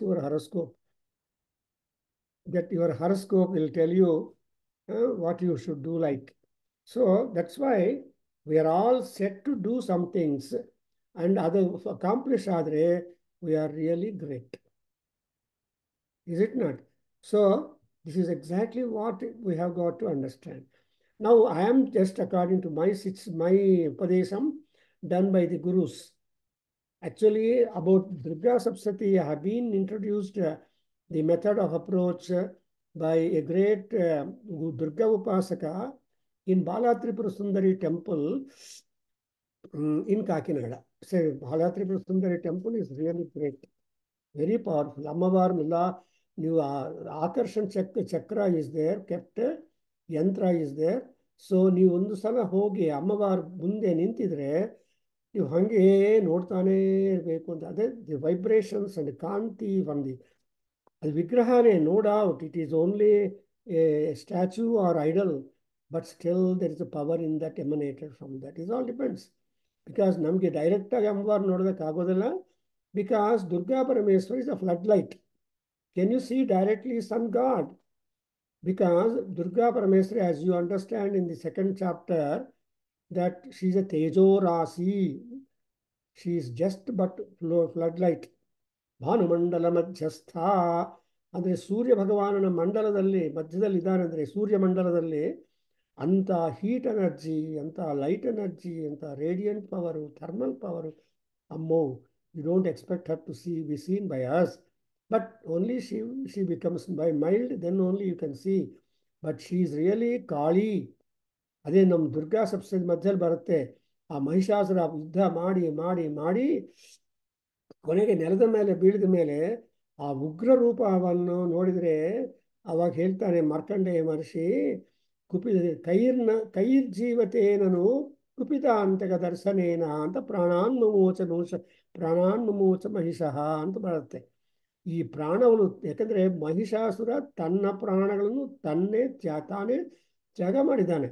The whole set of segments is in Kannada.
your horoscope. That your horoscope will tell you uh, what you should do like. So that's why we are all set to do some things and other accomplish adre, we are really great. Is it not? So this is exactly what we have got to understand. Now I am just according to my my padesham done by the gurus. Actually, about Durga Sapsati have been introduced uh, the method of approach uh, by a great uh, Durga Upasaka in Balatripurasundari temple um, in Kakinada. So Balatripurasundari temple is really great, very powerful. Amavar Mila, new Akarshan Chakra is there, kept Yantra is there. So, new undusana hoge, Amavar Bunde Nintidre, ಇವು ಹಾಗೆ ನೋಡ್ತಾನೇ ಇರಬೇಕು ಅಂತ ಅದೇ ದಿ ವೈಬ್ರೇಷನ್ಸ್ ಅಂಡ್ ಕಾಂತಿ ಫ್ರಮ್ ದಿ ಅದು ವಿಗ್ರಹನೇ no it is only a statue or idol but still there is a power in that emanated from that is all depends because ನಮಗೆ ಡೈರೆಕ್ಟಾಗಿ ಅಂಬಾರ್ ನೋಡೋದಕ್ಕಾಗೋದಿಲ್ಲ because Durga Parameshwar is a floodlight can you see directly sun god because Durga Parameshwari as you understand in the second chapter that she's a ತೇಜೋ ರಾಶಿ she is just but flow floodlight ಭಾನುಮಂಡಲ ಮಧ್ಯಸ್ಥ ಅಂದರೆ ಸೂರ್ಯ ಭಗವಾನನ ಮಂಡಲದಲ್ಲಿ ಮಧ್ಯದಲ್ಲಿ ಇದ್ದಾನೆ ಅಂದರೆ ಸೂರ್ಯಮಂಡಲದಲ್ಲಿ ಅಂಥ ಹೀಟ್ ಎನರ್ಜಿ ಅಂಥ ಲೈಟ್ ಎನರ್ಜಿ ಅಂಥ ರೇಡಿಯಂಟ್ ಪವರು ಥರ್ಮಲ್ ಪವರು ಅಮ್ಮೋ you don't expect her to see be seen by us but only she she becomes by mild then only you can see but she is really Kali ಅದೇ ನಮ್ಮ ದುರ್ಗಾ ಸಪ್ಸೈಡ್ ಮಧ್ಯದಲ್ಲಿ ಬರುತ್ತೆ ಆ ಮಹಿಷಾಸುರ ಯುದ್ಧ ಮಾಡಿ ಮಾಡಿ ಮಾಡಿ ಕೊನೆಗೆ ನೆಲದ ಮೇಲೆ ಬೀಳಿದ ಮೇಲೆ ಆ ಉಗ್ರ ರೂಪವನ್ನು ನೋಡಿದರೆ ಅವಾಗ ಹೇಳ್ತಾನೆ ಮಾರ್ಕಂಡೇಯ ಮಹರ್ಷಿ ಕುಪಿ ಕೈರ್ನ ಕೈರ್ ಜೀವತೇನನು ಕುಪಿತ ಅಂತಕ ದರ್ಶನೇನ ಅಂತ ಪ್ರಾಣಾನ್ಮಮೋಚ ಮೋಚ ಪ್ರಾಣಾನ್ಮಮೋಚ ಮಹಿಷಃ ಅಂತ ಬರುತ್ತೆ ಈ ಪ್ರಾಣವನ್ನು ಯಾಕಂದರೆ ಮಹಿಷಾಸುರ ತನ್ನ ಪ್ರಾಣಗಳನ್ನು ತನ್ನೇ ತ್ಯ ತಾನೇ ತ್ಯಾಗ ಮಾಡಿದ್ದಾನೆ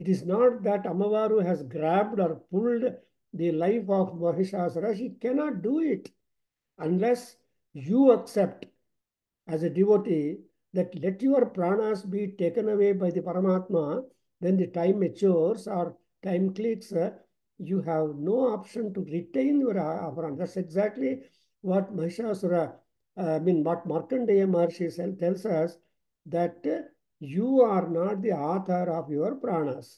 It is not that Amavaru has grabbed or pulled the life of Mahishasura. She cannot do it unless you accept as a devotee that let your pranas be taken away by the Paramatma. When the time matures or time clicks, you have no option to retain your uh, pranas. That's exactly what Mahishasura, uh, I mean, what Markandeya Maharshi tells us that you are not the author of your ಪ್ರಾಣಸ್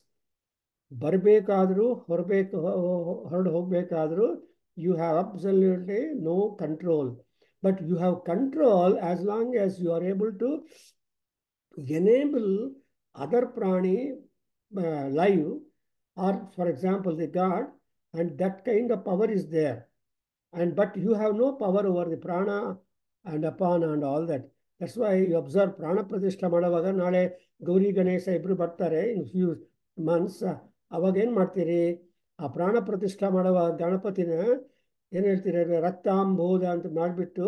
ಬರಬೇಕಾದ್ರೂ ಹೊರಬೇಕು ಹೊರಡು ಹೋಗಬೇಕಾದ್ರೂ you have absolutely no control but you have control as long as you are able to enable other ಪ್ರಾಣಿ live or for example the god and that kind of power is there and but you have no power over the prana and apana and all that that's why you observe ಪ್ರಾಣ ಪ್ರತಿಷ್ಠೆ ಮಾಡುವಾಗ ನಾಳೆ ಗೌರಿ ಗಣೇಶ ಇಬ್ಬರು ಬರ್ತಾರೆ ಇನ್ ಫ್ಯೂ ಮಂತ್ಸ್ ಅವಾಗ ಏನು ಮಾಡ್ತೀರಿ ಆ ಪ್ರಾಣ ಪ್ರತಿಷ್ಠೆ ಮಾಡುವ ಗಣಪತಿನ ಏನು ಹೇಳ್ತೀರಿ ರಕ್ತಾಂಬೋಧ ಅಂತ ಮಾಡಿಬಿಟ್ಟು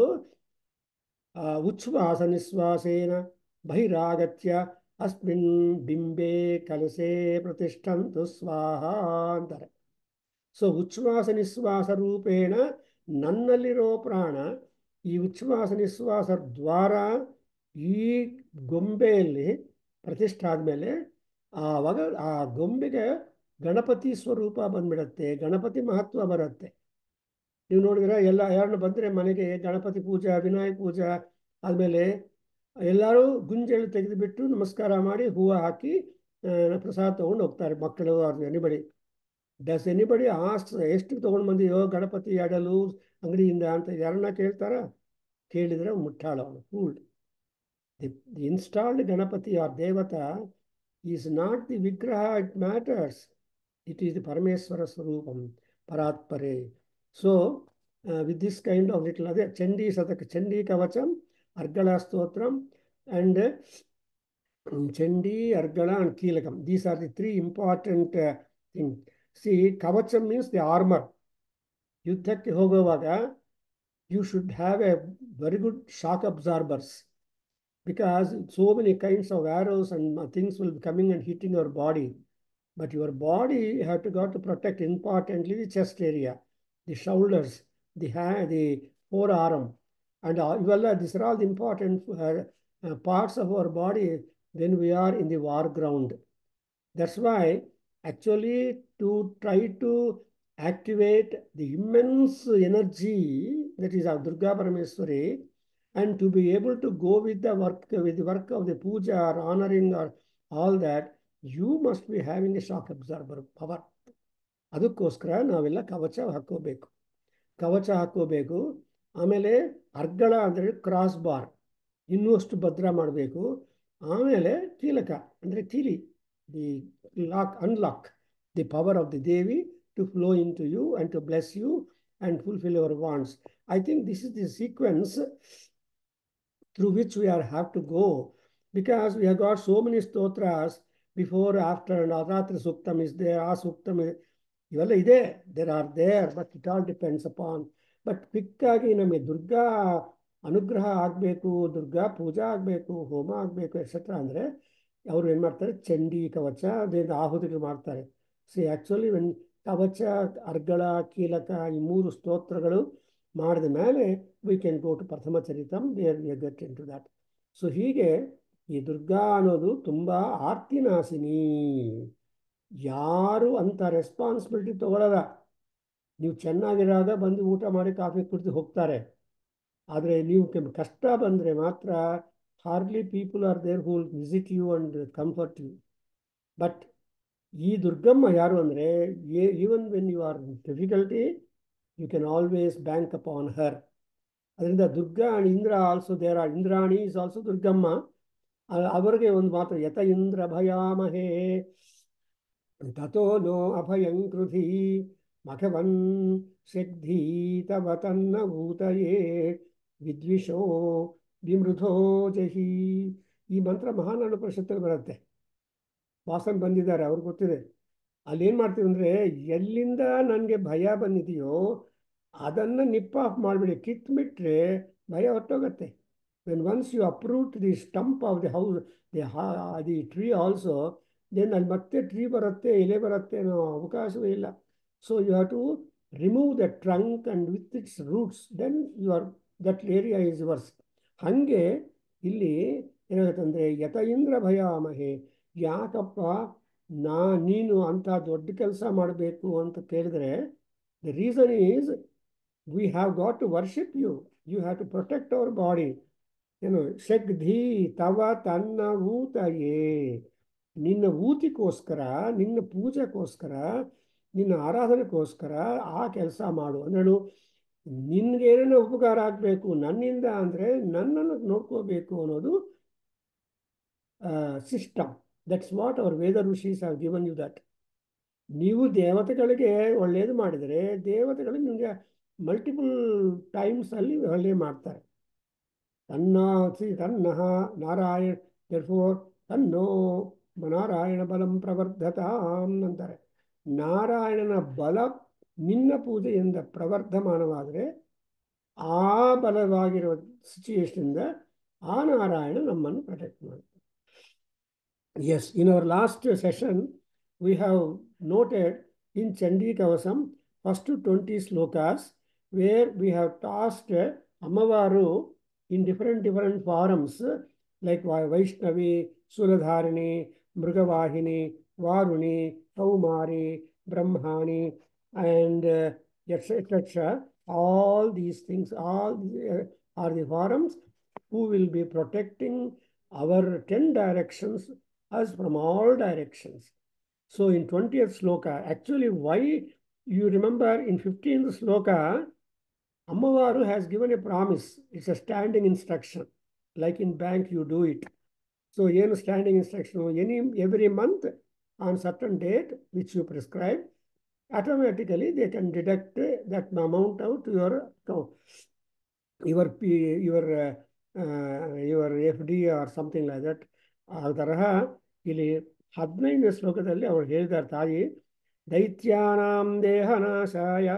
ಉಚ್ಛ್ವಾಸ ನಿಶ್ವಾಸೇನ ಬಹಿರಾಗತ್ಯ ಅಸ್ಮಿನ್ ಬಿಂಬೆ ಕಲಸೆ ಪ್ರತಿಷ್ಠಂತು ಸ್ವಾಹ ಅಂತಾರೆ ಸೊ ಉಚ್ಛ್ವಾಸ ನಿಶ್ವಾಸ ರೂಪೇಣ ನನ್ನಲ್ಲಿರೋ ಪ್ರಾಣ ಈ ಉಚ್ಛ್ವಾಸ ನಿಶ್ವಾಸ ದ್ವಾರ ಈ ಗೊಂಬೆಯಲ್ಲಿ ಪ್ರತಿಷ್ಠಾದ ಮೇಲೆ ಆವಾಗ ಆ ಗೊಂಬೆಗೆ ಗಣಪತಿ ಸ್ವರೂಪ ಬಂದ್ಬಿಡತ್ತೆ ಗಣಪತಿ ಮಹತ್ವ ಬರುತ್ತೆ ನೀವು ನೋಡಿದ್ರೆ ಎಲ್ಲ ಯಾರನ್ನು ಬಂದರೆ ಮನೆಗೆ ಗಣಪತಿ ಪೂಜೆ ವಿನಾಯಕ ಪೂಜೆ ಆದಮೇಲೆ ಎಲ್ಲರೂ ಗುಂಜೆಳು ತೆಗೆದುಬಿಟ್ಟು ನಮಸ್ಕಾರ ಮಾಡಿ ಹೂವು ಹಾಕಿ ಪ್ರಸಾದ ತೊಗೊಂಡು ಹೋಗ್ತಾರೆ ಮಕ್ಕಳು ಅವ್ರ ಎನಿಬಡಿ ಡಸ್ ಎನಿಬಡಿ ಆಸ್ ಎಷ್ಟು ತೊಗೊಂಡು ಬಂದಿಯೋ ಗಣಪತಿ ಎಡಲು ಅಂಗಡಿಯಿಂದ ಅಂತ ಯಾರನ್ನ ಕೇಳ್ತಾರಾ ಕೇಳಿದರೆ ಮುಟ್ಟಾಳ ಅವನು fooled the installed Ganapati or devata is not the vigraha it matters it is the Parameswara Swarupam, Paratpare. So, uh, with this kind of little other Chandi Sataka, Chandi Kavacham, Argala Stotram, and uh, Chandi, Argala, and Kilakam. These are the three important uh, things. See, Kavacham means the armor. You ಯುದ್ಧಕ್ಕೆ You should have a very good shock absorbers because so many kinds of arrows and uh, things will be coming and hitting our body. but your body you have to go to protect in part, importantly the chest area the shoulders the hand the forearm and all, uh, well uh, these are all the important parts of our body when we are in the war ground that's why actually to try to activate the immense energy that is our Durga Parameswari and to be able to go with the work, with the work of the puja or honoring or all that, you must be having a shock absorber power. Aduk koskara na vila kavacha hako beku. Kavacha hako beku. Amele argala andre crossbar. Inus to badra mar beku. Amele tilaka andre tili. The lock, unlock the power of the Devi. to flow into you and to bless you and fulfill your wants. I think this is the sequence through which we are have to go because we have got so many stotras before, after, and Adratra Suktam is there, Asuktam is there. There are there, but it all depends upon. But Pikkagi Name Durga Anugraha Agbeku, Durga Puja Agbeku, Homa Agbeku, etc. Our Chendi Kavacha, then the Ahutri Martha. See, actually, when ಕವಚ ಅರ್ಗಳ ಕೀಲಕ ಈ ಮೂರು ಸ್ತೋತ್ರಗಳು ಮಾಡಿದ ಮೇಲೆ we can go to prathama charitam there we get in to that so ಹೀಗೆ ಈ ದುರ್ಗಾ ಅನ್ನೋದು ತುಂಬ ಆರ್ತಿನಾಶಿನಿ ಯಾರು ಅಂಥ ರೆಸ್ಪಾನ್ಸಿಬಿಲಿಟಿ ತಗೊಳ್ಳಲ್ಲ ನೀವು ಚೆನ್ನಾಗಿರಾಗ ಬಂದು ಊಟ ಮಾಡಿ ಕಾಫಿ ಕುಡಿದು ಹೋಗ್ತಾರೆ ಆದರೆ ನೀವು ಕಷ್ಟ ಬಂದರೆ ಮಾತ್ರ hardly people are there who visit you and comfort you but ಈ ದುರ್ಗಮ್ಮ ಯಾರು ಅಂದರೆ even when you are difficulty you can always bank up on her ಅದರಿಂದ Durga and Indra also there are Indrani is also Durgamma ಅವರಿಗೆ ಒಂದು ಮಾತ್ರ ಯತ ಇಂದ್ರ ಭಯಾಮಹೇ ತಥೋ ನೋ ಅಭಯಂಕೃಧಿ ಮಖವನ್ ಶಕ್ಧಿ ತವ ತನ್ನ ಭೂತಯೇ ವಿದ್ವಿಷೋ ವಿಮೃಧೋ ಜಹಿ ಈ ಮಂತ್ರ ಮಹಾನಾಡು ಪರಿಷತ್ತಲ್ಲಿ ಬರುತ್ತೆ ವಾಸನ್ ಬಂದಿದ್ದಾರೆ ಅವ್ರಿಗೆ ಗೊತ್ತಿದೆ ಏನು ಮಾಡ್ತೀವಿ ಅಂದರೆ ಎಲ್ಲಿಂದ ನನಗೆ ಭಯ ಬಂದಿದೆಯೋ ಅದನ್ನು ನಿಪ್ ಆಫ್ ಮಾಡಿಬಿಡಿ ಬಿಟ್ಟರೆ ಭಯ ಹೊತ್ತೋಗತ್ತೆ when once you uproot the stump of the house the ಹಾ ದಿ ಟ್ರೀ ಆಲ್ಸೋ ದೆನ್ ಅಲ್ಲಿ ಮತ್ತೆ ಟ್ರೀ ಬರುತ್ತೆ ಎಲೆ ಬರುತ್ತೆ ಅನ್ನೋ ಅವಕಾಶವೇ ಇಲ್ಲ so you have to remove the trunk and with its roots then you are that area is worse ಹಾಗೆ ಇಲ್ಲಿ ಏನಾಗುತ್ತೆ ಅಂದರೆ ಯತ ಇಂದ್ರ ಭಯಾಮಹೆ ಯಾಕಪ್ಪ ನಾ ನೀನು ಅಂಥ ದೊಡ್ಡ ಕೆಲಸ ಮಾಡಬೇಕು ಅಂತ ಕೇಳಿದರೆ the reason is we have got to worship you you have to protect our body ಏನು ಧೀ ತವ ತನ್ನ ಊತ ಏ ನಿನ್ನ ಊತಿಗೋಸ್ಕರ ನಿನ್ನ ಪೂಜೆಗೋಸ್ಕರ ನಿನ್ನ ಆರಾಧನೆಗೋಸ್ಕರ ಆ ಕೆಲಸ ಮಾಡು ನಿನ್ಗೆ ಏನೇನೋ ಉಪಕಾರ ಆಗಬೇಕು ನನ್ನಿಂದ ಅಂದರೆ ನನ್ನನ್ನು ನೋಡ್ಕೋಬೇಕು ಅನ್ನೋದು system that's what our Veda ಋಷೀಸ್ ಹ್ಯಾವ್ ಗಿವನ್ ಯು ದಟ್ ನೀವು ದೇವತೆಗಳಿಗೆ ಒಳ್ಳೆಯದು ಮಾಡಿದರೆ ದೇವತೆಗಳು ನಿಮಗೆ ಮಲ್ಟಿಪಲ್ ಟೈಮ್ಸಲ್ಲಿ ಒಳ್ಳೆಯ ಮಾಡ್ತಾರೆ ತನ್ನ ಶ್ರೀ ತನ್ನ ನಾರಾಯಣ ದರ್ಫೋರ್ ತನ್ನೋ ನಾರಾಯಣ ಬಲಂ ಪ್ರವರ್ಧತಾಂ ಅಂತಾರೆ ನಾರಾಯಣನ ಬಲ ನಿನ್ನ ಪೂಜೆಯಿಂದ ಪ್ರವರ್ಧಮಾನವಾದರೆ ಆ ಬಲವಾಗಿರುವ ಸಿಚುಯೇಷನಿಂದ ಆ ನಾರಾಯಣ ನಮ್ಮನ್ನು ಪ್ರೊಟೆಕ್ಟ್ ಮಾಡಿ Yes, in our last session, we have noted in Chandrika Kavasam, first 20 slokas, where we have asked Amavaru in different different forums, like Vaishnavi, Suradharani, Mrugavahini, Varuni, Kaumari, Brahmani, and uh, etc. all these things, all uh, are the forums who will be protecting our 10 directions us from all directions. So in 20th sloka, actually why you remember in 15th sloka, Amavaru has given a promise. It's a standing instruction. Like in bank, you do it. So in standing instruction, any every month on certain date which you prescribe, automatically they can deduct that amount out to your account. Your, your, uh, uh, your FD or something like that. ಇಲ್ಲಿ ಹದಿನೈದನೇ ಶ್ಲೋಕದಲ್ಲಿ ಅವರು ಹೇಳಿದ್ದಾರೆ ತಾಯಿ ದೈತ್ಯಾನಾಂ ದೇಹನಾಶಾಯ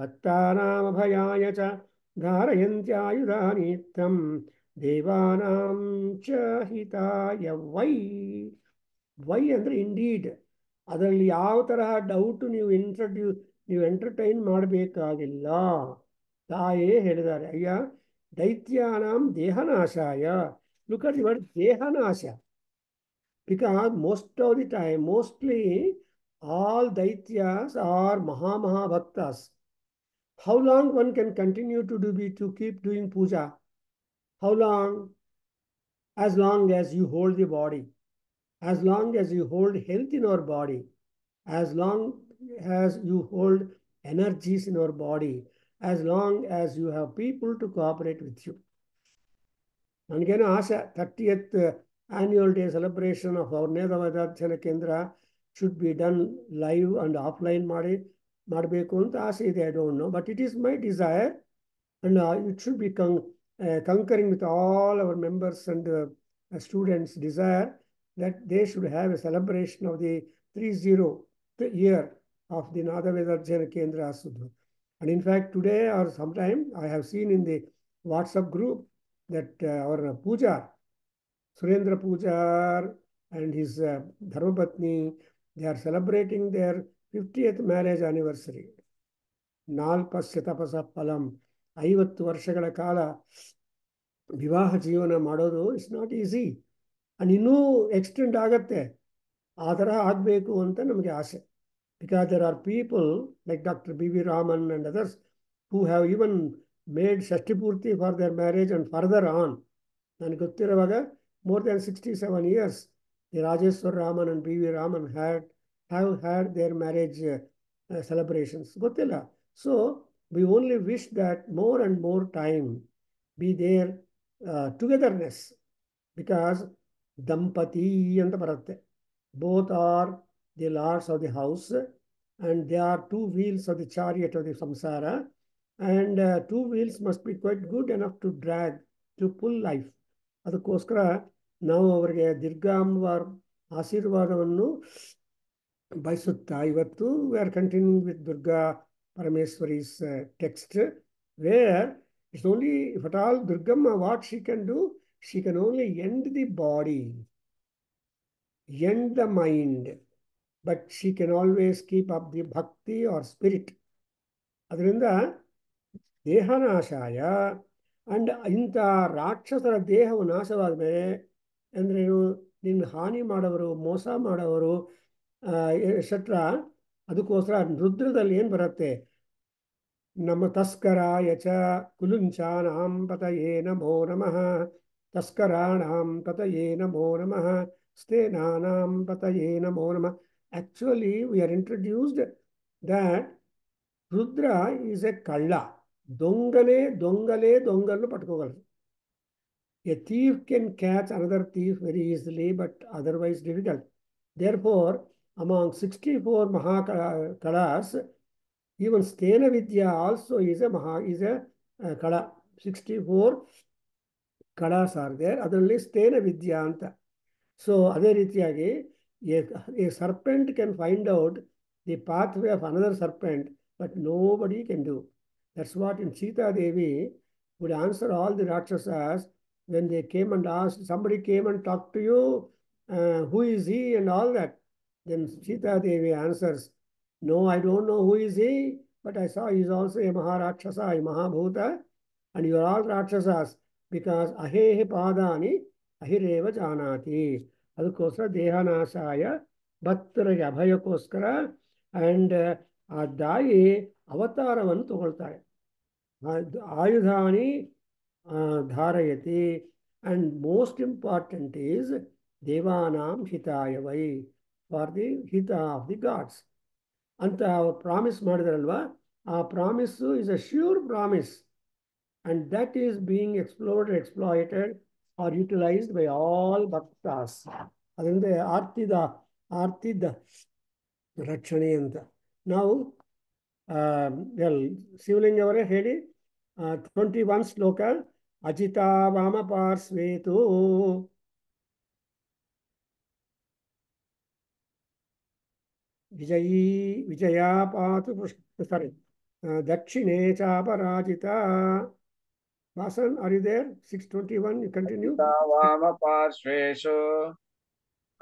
ಭಕ್ತಾನಾಂ ಅಭಯಾಯ ಚ ಧಾರಯಂತ್ಯಾಯುಧಾನಿತ್ಯಂ ದೇವಾನಾಂ ಚ ಹಿತಾಯ ವೈ ವೈ ಅಂದರೆ ಇಂಡೀಡ್ ಅದರಲ್ಲಿ ಯಾವ ತರಹ ಡೌಟು ನೀವು ಇಂಟ್ರಡ್ಯೂ ನೀವು ಎಂಟರ್ಟೈನ್ ಮಾಡಬೇಕಾಗಿಲ್ಲ ತಾಯೇ ಹೇಳಿದ್ದಾರೆ ಅಯ್ಯ ದೈತ್ಯಾನಾಂ ದೇಹನಾಶಾಯ look at dehanasha because most of the time, mostly all daityas are Mahamahabhaktas. How long one can continue to do to keep doing puja? How long? As long as you hold the body, as long as you hold health in our body, as long as you hold energies in our body, as long as you have people to cooperate with you. ನನಗೇನೋ ಆಸೆ uh, thirtieth. Uh, annual day celebration of our Nedavadachana Kendra should be done live and offline Mari Marbekuntasi, I don't know. But it is my desire and uh, it should be con uh, concurring with all our members and uh, students' desire that they should have a celebration of the 30th year of the Nadavadachana Kendra Sudhu. And in fact, today or sometime, I have seen in the WhatsApp group that uh, our puja, Surendra Pujar and his dharmapatni they are celebrating their their 50th marriage anniversary. ನಾಲ್ಪಸ್ಯ ತಪಸ ಫಲಂ ಐವತ್ತು ವರ್ಷಗಳ ಕಾಲ ವಿವಾಹ ಜೀವನ ಮಾಡೋದು ಇಟ್ಸ್ ನಾಟ್ ಈಸಿ ಆ್ಯಂಡ್ ಇನ್ನೂ ಎಕ್ಸ್ಟೆಂಡ್ ಆಗತ್ತೆ ಆ ಥರ ಆಗಬೇಕು ಅಂತ ನಮಗೆ ಆಸೆ because there are people like doctor B V Raman and others who have even made shashti purti for their marriage and further on ನನಗೆ ಗೊತ್ತಿರುವಾಗ more than 67 years, the Rajeshwar Raman and B.V. Raman had have had their marriage uh, uh, celebrations. Gotilla. So we only wish that more and more time be their uh, togetherness because Dampati and Bharate, both are the lords of the house and they are two wheels of the chariot of the samsara and uh, two wheels must be quite good enough to drag, to pull life. ಅದಕ್ಕೋಸ್ಕರ ನಾವು ಅವರಿಗೆ ದೀರ್ಘಾಂಬಾರ್ ಆಶೀರ್ವಾದವನ್ನು ಬಯಸುತ್ತಾ ಇವತ್ತು we are continuing with Durga ಪರಮೇಶ್ವರೀಸ್ ಟೆಕ್ಸ್ಟ್ ವೇರ್ ಇಟ್ಸ್ ಓನ್ಲಿ ಫಟ್ all Durgamma what she can do she can only end the body and the mind but she can always keep up the bhakti or spirit ಅದರಿಂದ ದೇಹನಾಶಾಯ ಅಂಡ್ ಇಂಥ ರಾಕ್ಷಸರ ದೇಹವು ನಾಶವಾದ ಮೇಲೆ ಏನು ನಿನ್ನ ಹಾನಿ ಮಾಡೋವರು ಮೋಸ ಮಾಡೋವರು ಶತ್ರ ಅದಕ್ಕೋಸ್ಕರ ರುದ್ರದಲ್ಲಿ ಏನು ಬರುತ್ತೆ ನಮ್ಮ ತಸ್ಕರ ಯಚ ಪತ ಪತಯೇ ನಮೋ ನಮಃ ಪತ ಪತಯೇ ನಮೋ ನಮಃ ಪತ ಪತಯೇ ನಮೋ ನಮಃ actually we are introduced that Rudra is a ಕಳ್ಳ ดงกะเลดงกะเลดงกะลุ ป ట్టుకోగలరు a thief can catch another thief very easily but otherwise difficult therefore among 64 మహా తలాస్ ఈవెన్ శేన vidya also is a is a kala 64 కళస్ are there అద్రలిస్ట్ శేన విద్యా అంత సో అదే రీతియగా a serpent can find out the path way of another serpent but nobody can do That's what in Sita Devi would answer all the Rakshasas when they came and asked, somebody came and talked to you, uh, who is he and all that. Then Sita Devi answers, no, I don't know who is he, but I saw he is also a Maharakshasa, a Mahabhuta, and you are all Rakshasas because ahehe padani ahireva janati. ಅದಕ್ಕೋಸ್ಕರ ದೇಹನಾಶಾಯ ಭಕ್ತರಿಗೆ ಅಭಯಕ್ಕೋಸ್ಕರ and ಆ uh, adai." ಅವತಾರವನ್ನು ತಗೊಳ್ತಾಳೆ ಆಯುಧಾನಿ ಧಾರಯತಿ ಆ್ಯಂಡ್ ಮೋಸ್ಟ್ ಇಂಪಾರ್ಟೆಂಟ್ ಈಸ್ ದೇವಾನಾಂ ಹಿತಾಯ ವೈ for the hita of the gods ಅಂತ ಪ್ರಾಮಿಸ್ ಮಾಡಿದರಲ್ವಾ ಆ promise is a sure promise and that is being explored exploited or utilised by all ಭಕ್ತಾಸ್ ಅದರಿಂದ ಆರ್ತಿದ ಆರ್ತಿದ್ದ ರಕ್ಷಣೆ ಅಂತ ನಾವು ಶಿವಲಿಂಗವರೇ ಹೇಳಿ ಟ್ವೆಂಟಿ ಒನ್ ಶ್ಲೋಕ ಅಜಿತ ವಾಮ ಪಾರ್ಶ್ವೇತು ವಿಜಯೀ ವಿಜಯ ಪಾತು ಪೃಷ್ಣ ಸಾರಿ ದಕ್ಷಿಣೆ ಚಾಪರಾಜಿತ ವಾಸನ್ are you there six twenty one you continue ವಾಮ ಪಾರ್ಶ್ವೇಶು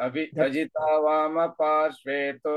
ಅಭಿ ಅಜಿತ ವಾಮ ಪಾರ್ಶ್ವೇತು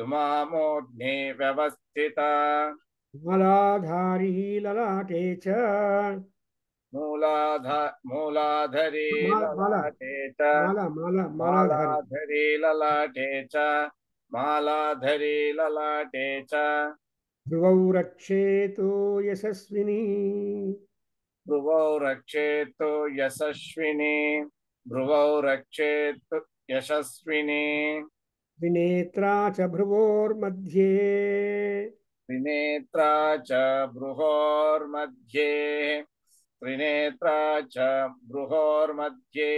धुमामोऽग्ने व्यवस्थिता मलाधारी ललाटे च मूलाधा मूलाधरी ललाटे च मालाधरी ललाटे च मालाधरी ललाटे च ध्रुवौ रक्षेतु यशस्विनी ध्रुवौ रक्षेतु यशस्विनी ध्रुवौ रक्षेतु यशस्विनी विनेत्रा च भ्रुवोर्मध्ये त्रिनेत्रा च भ्रुहोर्मध्ये त्रिनेत्रा च भ्रुहोर्मध्ये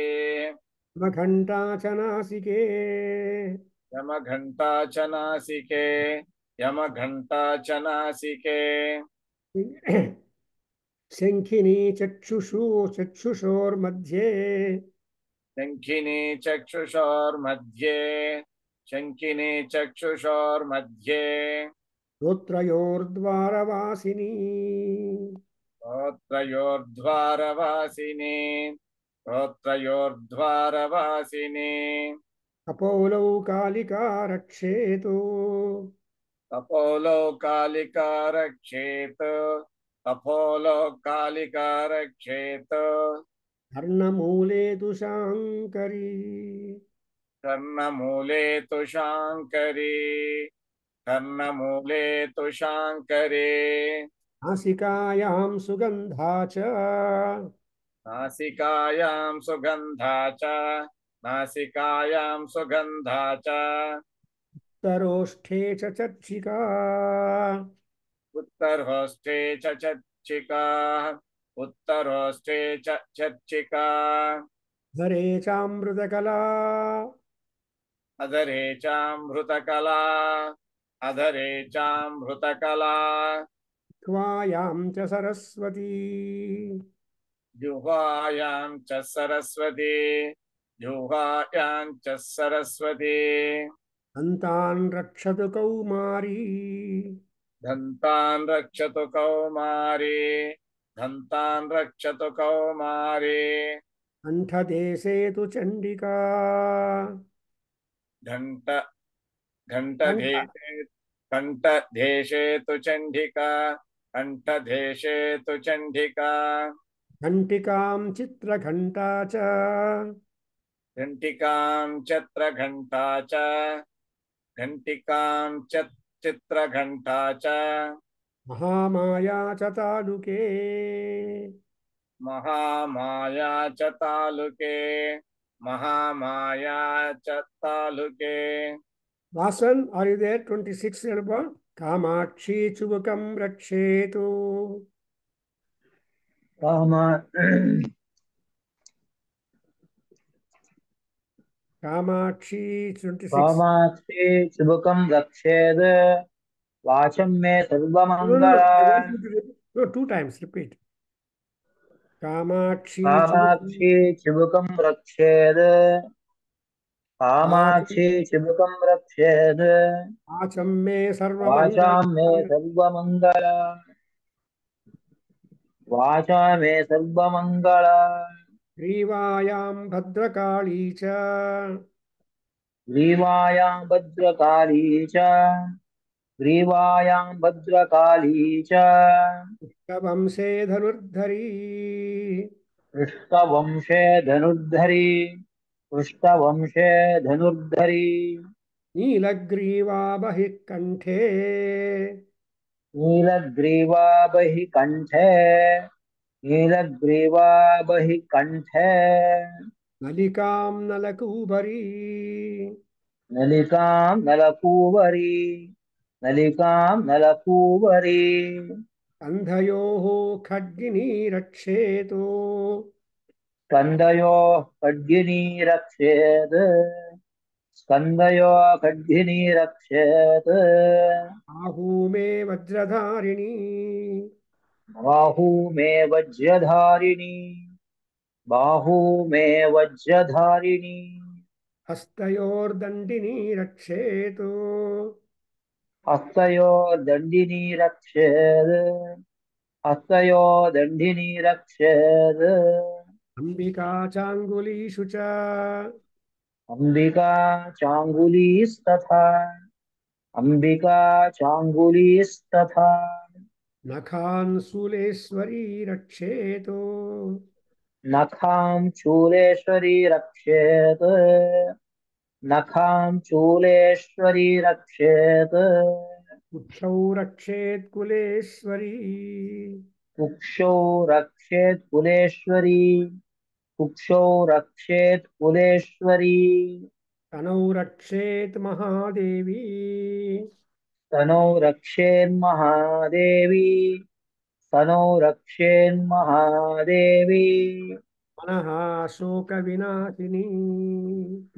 यमघण्टा च नासिके यमघण्टा च नासिके यमघण्टा च नासिके शङ्खिनी चक्षुषु चक्षुषोर्मध्ये शङ्खिनी चक्षुषोर्मध्ये शङ्किने चक्षुषोर्मध्ये श्रोत्रयोर्द्वारवासिनी श्रोत्रयोर्द्वारवासिनी कपोलौ कालिका रक्षेतु कपोलौ कालिका रक्षेत् कपोलौ कालिका रक्षेत् कर्णमूले तु शाङ्करी कर्णमूले तो शाङ्करे कर्णमूले तो शाङ्करे नासिकायां सुगंधा च नासिकायां सुगन्धा च नासिकायां सुगन्धा च उत्तरोष्ठे च चर्चिका उत्तरोष्ठे च चर्चिका उत्तरोष्ठे च चर्चिका हरे चामृतकला अधरे चामृतकला अधरे चामृतकला जुह्वायां च सरस्वती जुहायां च सरस्वती जुहायां च सरस्वती दन्तान् रक्षतु कौमारी दन्तान् रक्षतु कौमारी दन्तान् रक्षतु कौमारी कण्ठदेशे तु चण्डिका घंट घंटधेशे कंठधेशे चंडिका कंठधेशे तु चंडिका घंटिकां चित्रघंटा च च च महामाया च तालुके महामाया च तालुके Mahamaya Chattaluke. Last one, are you there? 26 Elba. Kamakshi Chubakam Rakshetu. Kama. Kamakshi 26. Kamakshi Chubakam Rakshetu. Vacham me Sarvamangala. No, no, no, no, two times, repeat. Kamakshi Kamakshi चिबुकं रक्षेद् Kamakshi चिबुकं रक्षेद् वाचं मे सर्ववाचां मे वाचा मे सर्वमङ्गल ग्रीवायां भद्रकाली च ग्रीवायां भद्रकाली च ग्रीवायां भद्रकाली च वंशे धनुर्धरी पृष्ठवंशे धनुर्धरी पृष्ठवंशे धनुर्धरी नीलग्रीवा बहिः कण्ठे नीलग्रीवा बहिः कण्ठे नीलग्रीवा बहिः कण्ठे नलिकां नलकूबरी नलिकां नलकूबरी नलिकां नलकूवरी कन्धयोः खड्गिनी रक्षेतु स्कन्दयो खड्गिनी रक्षेत् स्कन्दयो खड्गिनी रक्षेत् बाहूमे वज्रधारिणी बाहूमे वज्रधारिणी बाहूमे वज्रधारिणी हस्तयोर्दण्डिनी रक्षेतु हस्तयो दंडिनी रक्षे हस्तयो दंडिनी रक्षे अम्बिका चाङ्गुलीषु च अंबिका चाङ्गुलीस्तथा अम्बिका चाङ्गुलीस्तथा नखान् शूलेश्वरी रक्षेतु नखां शूलेश्वरी रक्षेत् नखां चूलेश्वरी रक्षेत् कुक्षौ रक्षेत् कुलेश्वरी कुक्षौ रक्षेत् कुलेश्वरी कुक्षौ रक्षेत् कुलेश्वरी तनौ रक्षेत् महादेवी तनौ रक्षेन्महादेवी तनौ रक्षेन्महादेवी मनः शोकविनाशिनी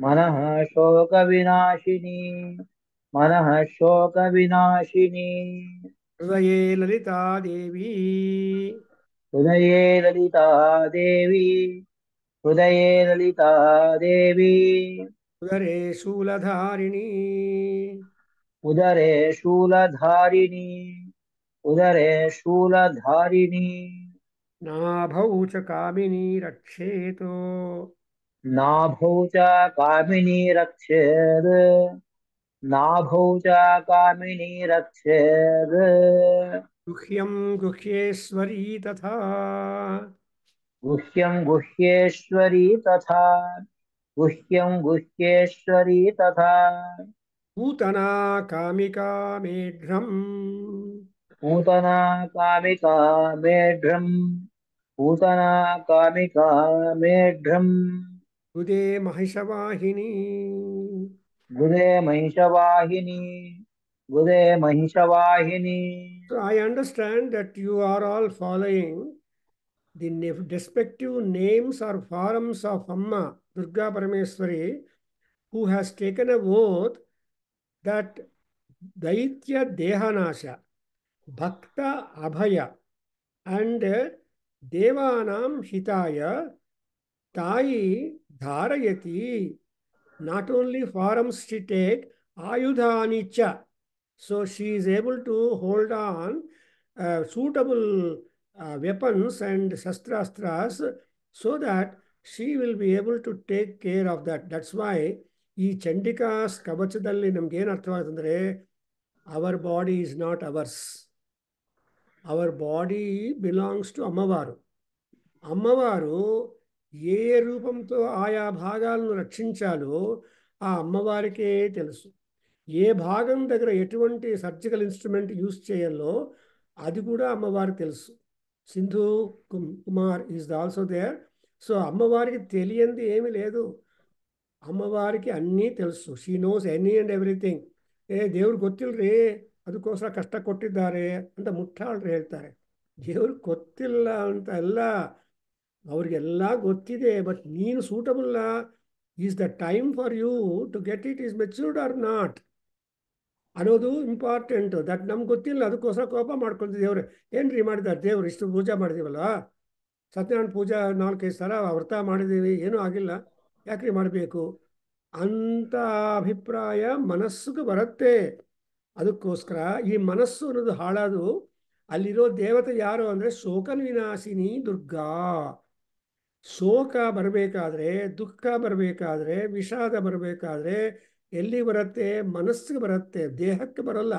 मनः शोकविनाशिनी मनः शोकविनाशिनी हृदये ललिता देवी हृदये ललिता देवी हृदये ललिता देवी उदरे शूलधारिणी उदरे शूलधारिणी उदरे शूलधारिणी नाभौ कामिनी रक्षेत् नाभौ कामिनी कामिनी गुह्यं गुह्येश्वरी तथा गुह्यं गुह्येश्वरी तथा गुह्यं गुह्येश्वरी तथा पूतना कामिका मेघ्रम् पूतना कामिका मेढ्रम् पूतना कामिका मेढ्रम् गुदे महिषवाहिनी गुदे महिषवाहिनी गुदे महिषवाहिनी so i understand that you are all following the respective names or forms of amma durga parameshwari who has taken a vow that daitya dehanasha భక్త అభయ అండ్ దేవానాం హితాయ తాయి ధారయతి not only forms she take ఆయుధాని చ so she is able to hold on suitable weapons and శస్త్రాస్త్రాస్ so that she will be able to take care of that that's why ఈ ಚಂಡಿಕಾಸ್ ಕವಚದಲ್ಲಿ ನಮ್ಗೇನು అర్థమవుతుందరే our body is not ours our body belongs to Ammavaru Ammavaru ఏ ఏ రూపంతో ఆయా భాగాలను రక్షించాలో ఆ అమ్మవారికే తెలుసు ఏ భాగం దగ్గర ఎటువంటి సర్జికల్ ఇన్స్ట్రుమెంట్ యూస్ చేయాలో అది కూడా అమ్మవారికి తెలుసు Sindhu Kumar is also there so అమ్మవారికి తెలియంది ఏమీ లేదు అమ్మవారికి అన్నీ తెలుసు she knows any and everything ఏ దేవుడు రే ಅದಕ್ಕೋಸ್ಕರ ಕಷ್ಟ ಕೊಟ್ಟಿದ್ದಾರೆ ಅಂತ ಮುಟ್ಟಾಳರು ಹೇಳ್ತಾರೆ ದೇವ್ರು ಗೊತ್ತಿಲ್ಲ ಅಂತ ಎಲ್ಲ ಅವ್ರಿಗೆಲ್ಲ ಗೊತ್ತಿದೆ ಬಟ್ ನೀನು ಸೂಟಬಲ್ಲ is the time for you to get it is matured or not ಅನ್ನೋದು ಇಂಪಾರ್ಟೆಂಟ್ ದಟ್ ನಮ್ಗೆ ಗೊತ್ತಿಲ್ಲ ಅದಕ್ಕೋಸ್ಕರ ಕೋಪ ಮಾಡ್ಕೊಳ್ತಿದ್ದೇವ್ರೆ ಏನು ರೀ ಮಾಡಿದ್ದಾರೆ ದೇವ್ರು ಇಷ್ಟು ಪೂಜೆ ಮಾಡಿದೀವಲ್ಲ ಸತ್ಯನಾರಾಯಣ ಪೂಜಾ ನಾಲ್ಕೈದು ಸಲ ವ್ರತ ಮಾಡಿದ್ದೀವಿ ಏನೂ ಆಗಿಲ್ಲ ಯಾಕ್ರಿ ಮಾಡಬೇಕು ಅಂಥ ಅಭಿಪ್ರಾಯ ಮನಸ್ಸಿಗೆ ಬರುತ್ತೆ ಅದಕ್ಕೋಸ್ಕರ ಈ ಮನಸ್ಸು ಅನ್ನೋದು ಹಾಳಾದು ಅಲ್ಲಿರೋ ದೇವತೆ ಯಾರು ಅಂದರೆ ವಿನಾಶಿನಿ ದುರ್ಗಾ ಶೋಕ ಬರಬೇಕಾದ್ರೆ ದುಃಖ ಬರಬೇಕಾದ್ರೆ ವಿಷಾದ ಬರಬೇಕಾದ್ರೆ ಎಲ್ಲಿ ಬರುತ್ತೆ ಮನಸ್ಸಿಗೆ ಬರುತ್ತೆ ದೇಹಕ್ಕೆ ಬರಲ್ಲ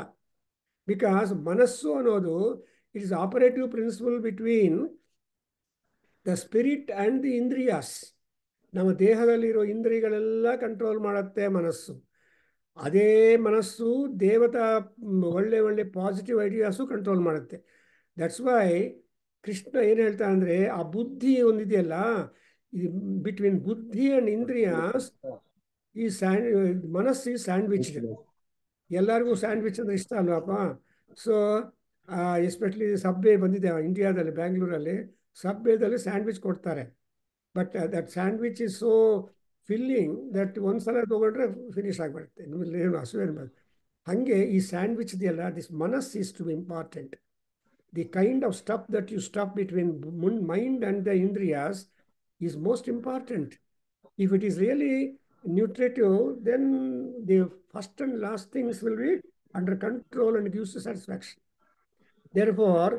ಬಿಕಾಸ್ ಮನಸ್ಸು ಅನ್ನೋದು it is operative principle between the spirit and the ಇಂದ್ರಿಯಾಸ್ ನಮ್ಮ ದೇಹದಲ್ಲಿರೋ ಇಂದ್ರಿಯಗಳೆಲ್ಲ ಕಂಟ್ರೋಲ್ ಮಾಡುತ್ತೆ ಮನಸ್ಸು ಅದೇ ಮನಸ್ಸು ದೇವತಾ ಒಳ್ಳೆ ಒಳ್ಳೆ ಪಾಸಿಟಿವ್ ಐಡಿಯಾಸು ಕಂಟ್ರೋಲ್ ಮಾಡುತ್ತೆ ದಟ್ಸ್ ವೈ ಕೃಷ್ಣ ಏನು ಹೇಳ್ತಾ ಅಂದರೆ ಆ ಬುದ್ಧಿ ಒಂದಿದೆಯಲ್ಲ ಬಿಟ್ವೀನ್ ಬುದ್ಧಿ ಆ್ಯಂಡ್ ಇಂದ್ರಿಯಾಸ್ ಈ ಸ್ಯಾಂಡ್ ಮನಸ್ಸು ಸ್ಯಾಂಡ್ವಿಚ್ ಎಲ್ಲರಿಗೂ ಸ್ಯಾಂಡ್ವಿಚ್ ಅಂದರೆ ಇಷ್ಟ ಅಲ್ವಪ್ಪ ಸೊ ಎಸ್ಪೆಷಲಿ ಸಬ್ಬೆ ಬಂದಿದೆ ಇಂಡಿಯಾದಲ್ಲಿ ಬ್ಯಾಂಗ್ಳೂರಲ್ಲಿ ಸಬ್ಬೆದಲ್ಲಿ ಸ್ಯಾಂಡ್ವಿಚ್ ಕೊಡ್ತಾರೆ but that sandwich is so filling that ಒಂದು ಸಲ ತಗೊಂಡ್ರೆ ಫಿನಿಶ್ ಆಗಿಬಿಡುತ್ತೆ ನಿಮ್ಮಲ್ಲಿ ಏನು ಹಸು ಇರಬಾರ್ದು ಹಾಗೆ ಈ ಸ್ಯಾಂಡ್ವಿಚ್ದೆಲ್ಲ this manas is to be important the kind of stuff that you stuff between ಮುನ್ ಮೈಂಡ್ ಆ್ಯಂಡ್ ದ ಇಂದ್ರಿಯಾಸ್ is most important if it is really nutritive then the first and last things will be under control and gives satisfaction there for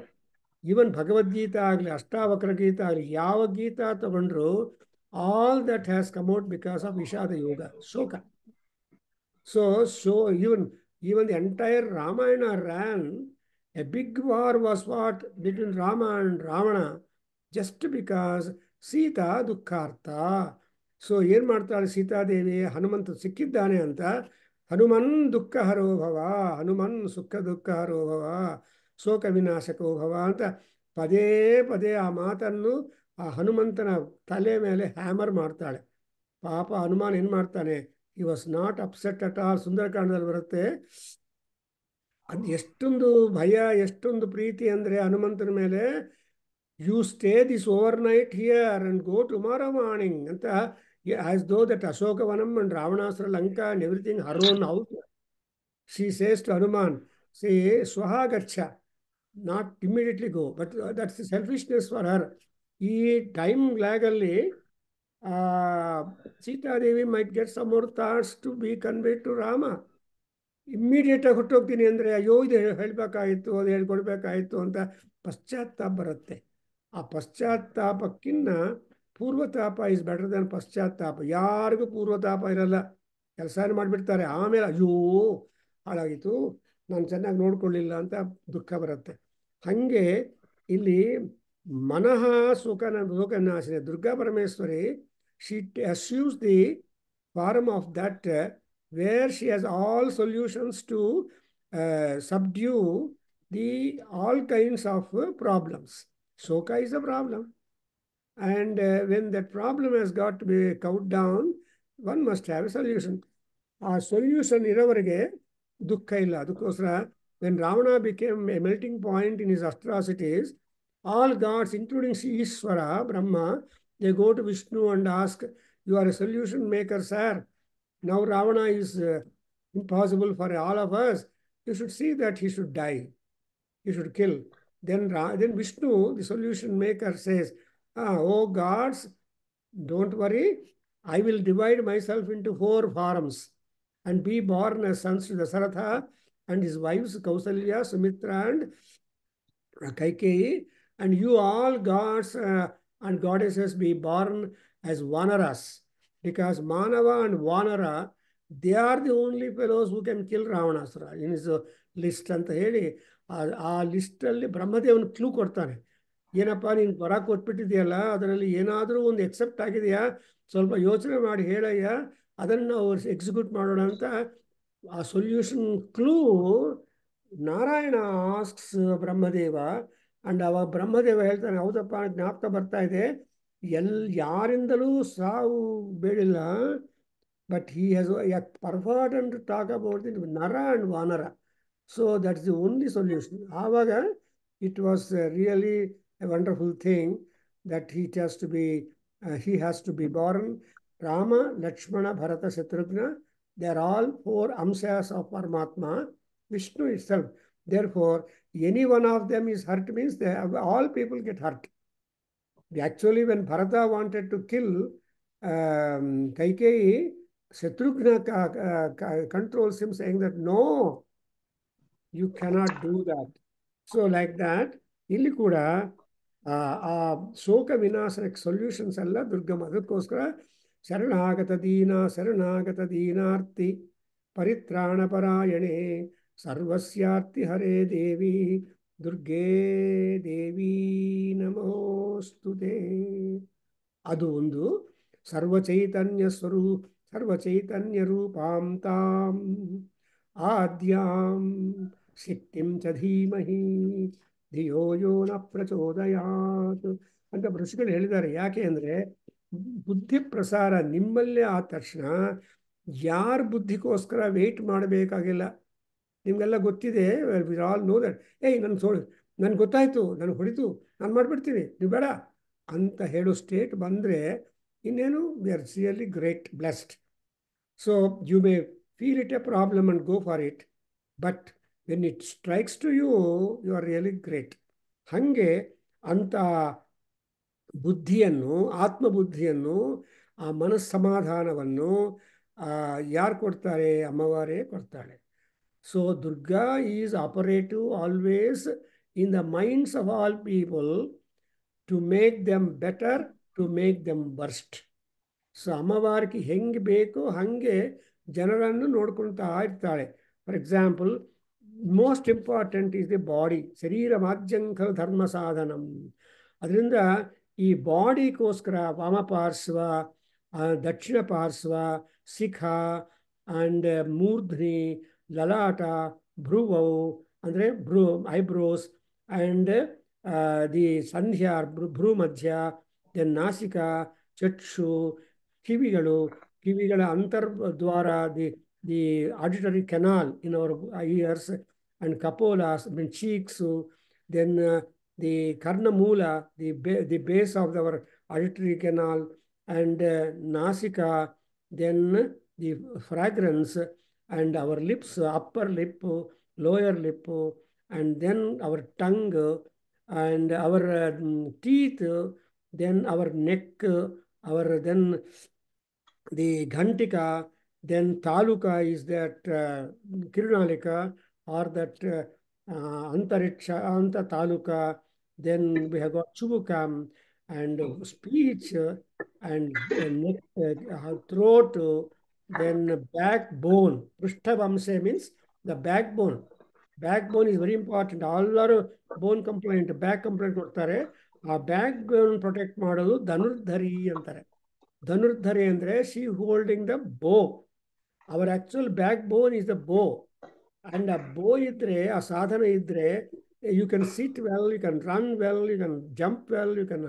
even Bhagavad Gita ಆಗಲಿ ಅಷ್ಟಾವಕ್ರ ಗೀತ ಆಗಲಿ ಯಾವ ಗೀತ ತಗೊಂಡ್ರು all that has come out because of Vishada Yoga, Soka. So, so even, even the entire Ramayana ran, a big war was fought between Rama and Ravana just because Sita Dukkartha. So, Yer Martha Sita Devi, Hanuman Sikidane Anta, Hanuman Dukkha Harovava, Hanuman Sukha Dukkha Harovava, Soka Vinasako Havanta, Pade Pade Amatanu. ಆ ಹನುಮಂತನ ತಲೆ ಮೇಲೆ ಹ್ಯಾಮರ್ ಮಾಡ್ತಾಳೆ ಪಾಪ ಹನುಮಾನ್ ಏನು ಮಾಡ್ತಾನೆ ಈ was not upset at all ಸುಂದರಕಾಂಡದಲ್ಲಿ ಬರುತ್ತೆ ಅದು ಎಷ್ಟೊಂದು ಭಯ ಎಷ್ಟೊಂದು ಪ್ರೀತಿ ಅಂದರೆ ಹನುಮಂತನ ಮೇಲೆ you stay this overnight here and go tomorrow morning ಅಂತ as though that Ashokavanam and Ravanasura Lanka and everything her own house she says to Hanuman ಸಿ ಸ್ವಹ ಗಚ್ಚ not immediately go but that's selfishness for her ಈ ಟೈಮ್ ಲ್ಯಾಗಲ್ಲಿ Sitadevi might get some more thoughts to be convey to Rama ಇಮ್ಮಿಡಿಯೇಟಾಗಿ ಹುಟ್ಟೋಗ್ತೀನಿ ಅಂದರೆ ಅಯ್ಯೋ ಇದು ಹೇಳಬೇಕಾಯಿತು ಅದು ಹೇಳ್ಕೊಡ್ಬೇಕಾಯಿತು ಅಂತ ಪಶ್ಚಾತ್ತಾಪ ಬರುತ್ತೆ ಆ ಪಶ್ಚಾತ್ತಾಪಕ್ಕಿನ್ನ ಪೂರ್ವತಾಪ ಇಸ್ ಬೆಟರ್ ದನ್ ಪಶ್ಚಾತ್ತಾಪ ಯಾರಿಗೂ ಪೂರ್ವತಾಪ ಇರಲ್ಲ ಕೆಲಸನೇ ಮಾಡಿಬಿಡ್ತಾರೆ ಆಮೇಲೆ ಅಯ್ಯೋ ಹಾಳಾಗಿತ್ತು ನಾನು ಚೆನ್ನಾಗಿ ನೋಡ್ಕೊಳ್ಳಿಲ್ಲ ಅಂತ ದುಃಖ ಬರುತ್ತೆ ಹಾಗೆ ಇಲ್ಲಿ Manah Sukana Dukkhanasina, Durga Parameswari, she assumes the form of that uh, where she has all solutions to uh, subdue the all kinds of uh, problems. Soka is a problem. And uh, when that problem has got to be cut down, one must have a solution. A solution ಇರೋವರೆಗೆ ದುಃಖ ಇಲ್ಲ ಅದಕ್ಕೋಸ್ಕರ when Ravana became a melting point in his atrocities, all gods, including Ishvara, Brahma, they go to Vishnu and ask, You are a solution maker, sir. Now Ravana is uh, impossible for all of us. You should see that he should die, he should kill. Then, then Vishnu, the solution maker, says, ah, Oh gods, don't worry, I will divide myself into four forms and be born as sons to Dasaratha and his wives Kausalya, Sumitra, and Kaikeyi and you all gods uh, and goddesses be born as Vanaras. Because Manava and Vanara, they are the only fellows who can kill Ravanasura in his list ಅಂತ ಹೇಳಿ ಆ ಲಿಸ್ಟಲ್ಲಿ ಬ್ರಹ್ಮದೇವನ ಕ್ಲೂ ಕೊಡ್ತಾನೆ ಏನಪ್ಪ ನೀನು ಬರ ಕೊಟ್ಬಿಟ್ಟಿದೆಯಲ್ಲ ಅದರಲ್ಲಿ ಏನಾದರೂ ಒಂದು ಎಕ್ಸೆಪ್ಟ್ ಆಗಿದೆಯಾ ಸ್ವಲ್ಪ ಯೋಚನೆ ಮಾಡಿ ಹೇಳಯ್ಯ ಅದನ್ನು ನಾವು ಎಕ್ಸಿಕ್ಯೂಟ್ ಮಾಡೋಣ ಅಂತ ಆ solution clue Narayana asks Brahmadeva and ಅವಾಗ ಬ್ರಹ್ಮದೇವ ಹೇಳ್ತಾನೆ ಹೌದಪ್ಪ ಜ್ಞಾಪಕ ಬರ್ತಾ ಇದೆ ಎಲ್ ಯಾರಿಂದಲೂ ಸಾವು ಬೇಡಿಲ್ಲ but he has performed and talk about the nara and vanara so that is the only solution ಆವಾಗ it was really a wonderful thing that he has to be he has to be born Rama Lakshmana Bharata Shatrughna they are all four ಅಂಶಸ್ of Paramatma Vishnu itself therefore any one of them is hurt means they have, all people get hurt. Actually, when Bharata wanted to kill um, Kaikeyi, Shatrugna controls him saying that, no, you cannot do that. So like that, ಇಲ್ಲಿ ಕೂಡ ಆ ಶೋಕ ವಿನಾಶನಕ್ಕೆ ಸೊಲ್ಯೂಷನ್ಸ್ ಎಲ್ಲ ದುರ್ಗಮ ಅದಕ್ಕೋಸ್ಕರ ಶರಣಾಗತ ದೀನ ಶರಣಾಗತ ದೀನಾರ್ತಿ ಪರಿತ್ರಾಣ ಪರಾಯಣೆ ಸರ್ವಸ್ಯಾರ್ತಿ ಹರೇ ದೇವಿ ದುರ್ಗೇ ದೇವಿ ನಮೋಸ್ತುತೆ ಅದು ಒಂದು ಸರ್ವಚೈತನ್ಯ ಸ್ವರೂಪ ಸರ್ವಚೈತನ್ಯ ರೂಪಾಂ ತಾಂ ಆದ್ಯಾಂ ಶಕ್ತಿಂ ಚ ಧೀಮಹಿ ಧಿಯೋ ಯೋ ನ ಪ್ರಚೋದಯಾತ್ ಅಂತ ಋಷಿಗಳು ಹೇಳಿದ್ದಾರೆ ಯಾಕೆ ಅಂದರೆ ಬುದ್ಧಿ ಪ್ರಸಾರ ನಿಮ್ಮಲ್ಲೇ ಆದ ತಕ್ಷಣ ಯಾರ ಬುದ್ಧಿಗೋಸ್ಕರ ವೆಯ್ಟ್ ಮಾಡಬೇಕಾಗಿಲ್ಲ ನಿಮಗೆಲ್ಲ ಗೊತ್ತಿದೆ ವಿ ಆಲ್ ನೋ ದಟ್ ಏಯ್ ನನ್ನ ಸೋಳು ನನಗೆ ಗೊತ್ತಾಯಿತು ನಾನು ಹೊಡಿತು ನಾನು ಮಾಡಿಬಿಡ್ತೀನಿ ನೀವು ಬೇಡ ಅಂತ ಹೇಳೋ ಸ್ಟೇಟ್ ಬಂದರೆ ಇನ್ನೇನು we are really great blessed so you may feel it a problem and go for it but when it strikes to you you are really great ಹಾಗೆ ಅಂಥ ಬುದ್ಧಿಯನ್ನು ಆತ್ಮಬುದ್ಧಿಯನ್ನು ಆ ಮನಸ್ಸಮಾಧಾನವನ್ನು ಯಾರು ಕೊಡ್ತಾರೆ ಅಮ್ಮವಾರೇ ಕೊಡ್ತಾಳೆ so Durga is operative always in the minds of all people to make them better, to make them burst. So ಅಮ್ಮವಾರಿಗೆ ಹೆಂಗೆ ಬೇಕೋ ಹಾಗೆ ಜನರನ್ನು ನೋಡ್ಕೊಳ್ತಾ ಇರ್ತಾಳೆ for example most important is the body ಶರೀರ ಮಾಧ್ಯಂಕರ ಧರ್ಮ ಸಾಧನ ಅದರಿಂದ ಈ ಬಾಡಿಗೋಸ್ಕರ ವಾಮಪಾರ್ಶ್ವ ದಕ್ಷಿಣ ಪಾರ್ಶ್ವ ಸಿಖ ಆ್ಯಂಡ್ ಮೂರ್ಧ್ನಿ ಲಲಾಟ ಭ್ರೂವೌ ಅಂದರೆ ಭ್ರೂ ಐಬ್ರೋಸ್ ಆ್ಯಂಡ್ ದಿ ಸಂಧ್ಯಾ ಭ್ರೂ ಮಧ್ಯ ದೆನ್ ನಾಸಿಕ ಚಕ್ಷು ಕಿವಿಗಳು ಕಿವಿಗಳ ಅಂತರ್ದ್ವಾರ the the auditory canal in our ears and ಕಪೋಲಾಸ್ ಮೀನ್ ಚೀಕ್ಸು ದೆನ್ ದಿ ಕರ್ಣಮೂಲ ದಿ ಬೇ ದಿ ಬೇಸ್ ಆಫ್ ದವರ್ ಆಡಿಟರಿ ಕೆನಾಲ್ ಆ್ಯಂಡ್ ನಾಸಿಕ then the fragrance and our lips, upper lip, lower lip, and then our tongue, and our um, teeth, then our neck, our then the Ghantika, then Taluka is that uh, Kirunalika or that uh, uh Antariksha, Anta Taluka, then we have got Chubukam and mm-hmm. speech and uh, neck, uh, throat Then backbone. Prushtavamsa means means the backbone bone back is very important all ಎಲ್ಲರೂ ಬೋನ್ ಕಂಪ್ಲೈಂಟ್ ಬ್ಯಾಕ್ ಕಂಪ್ಲೇಂಟ್ ಕೊಡ್ತಾರೆ ಆ ಬ್ಯಾಕ್ ಬೋನ್ ಪ್ರೊಟೆಕ್ಟ್ ಮಾಡೋದು ಧನುರ್ಧರಿ ಅಂತಾರೆ ಧನುರ್ಧರಿ ಅಂದರೆ she holding the bow our actual backbone is the bow and ಆ ಬೋ ಇದ್ದರೆ ಆ ಸಾಧನ ಇದ್ದರೆ you can sit well you can run well you can jump well you can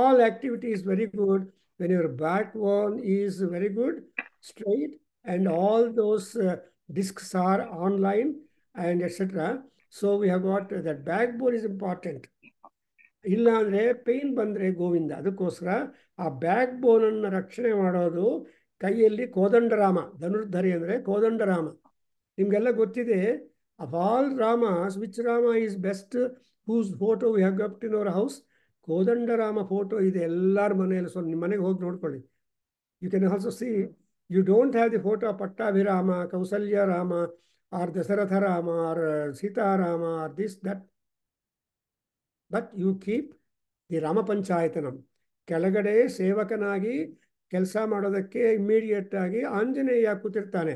all activity very good when your backbone is very good straight and all those uh, or are online and etc. So we have got that backbone is important. ಇಲ್ಲ ಅಂದರೆ ಪೇಯ್ನ್ ಬಂದರೆ ಗೋವಿಂದ ಅದಕ್ಕೋಸ್ಕರ ಆ ಬ್ಯಾಕ್ ಬೋನನ್ನು ರಕ್ಷಣೆ ಮಾಡೋದು ಕೈಯಲ್ಲಿ ಕೋದಂಡರಾಮ ಧನುರ್ಧರಿ ಅಂದರೆ ಕೋದಂಡರಾಮ ನಿಮಗೆಲ್ಲ ಗೊತ್ತಿದೆ of all Rama switch Rama is best whose photo we have in our house Kodandarama photo ಇದೆ ಎಲ್ಲರ ಮನೆಯಲ್ಲಿ ಸೊ ನಿಮ್ಮ ಮನೆಗೆ ಹೋಗಿ ನೋಡ್ಕೊಳ್ಳಿ you can also see you don't have the photo Pattabhirama Kausalya Rama or or Dasaratha Rama, or uh, Sita Rama, or this, that. But the Rama panchayatanam ಕೆಳಗಡೆ ಸೇವಕನಾಗಿ ಕೆಲಸ ಮಾಡೋದಕ್ಕೆ ಇಮ್ಮಿಡಿಯೇಟ್ ಆಗಿ ಆಂಜನೇಯ ಕೂತಿರ್ತಾನೆ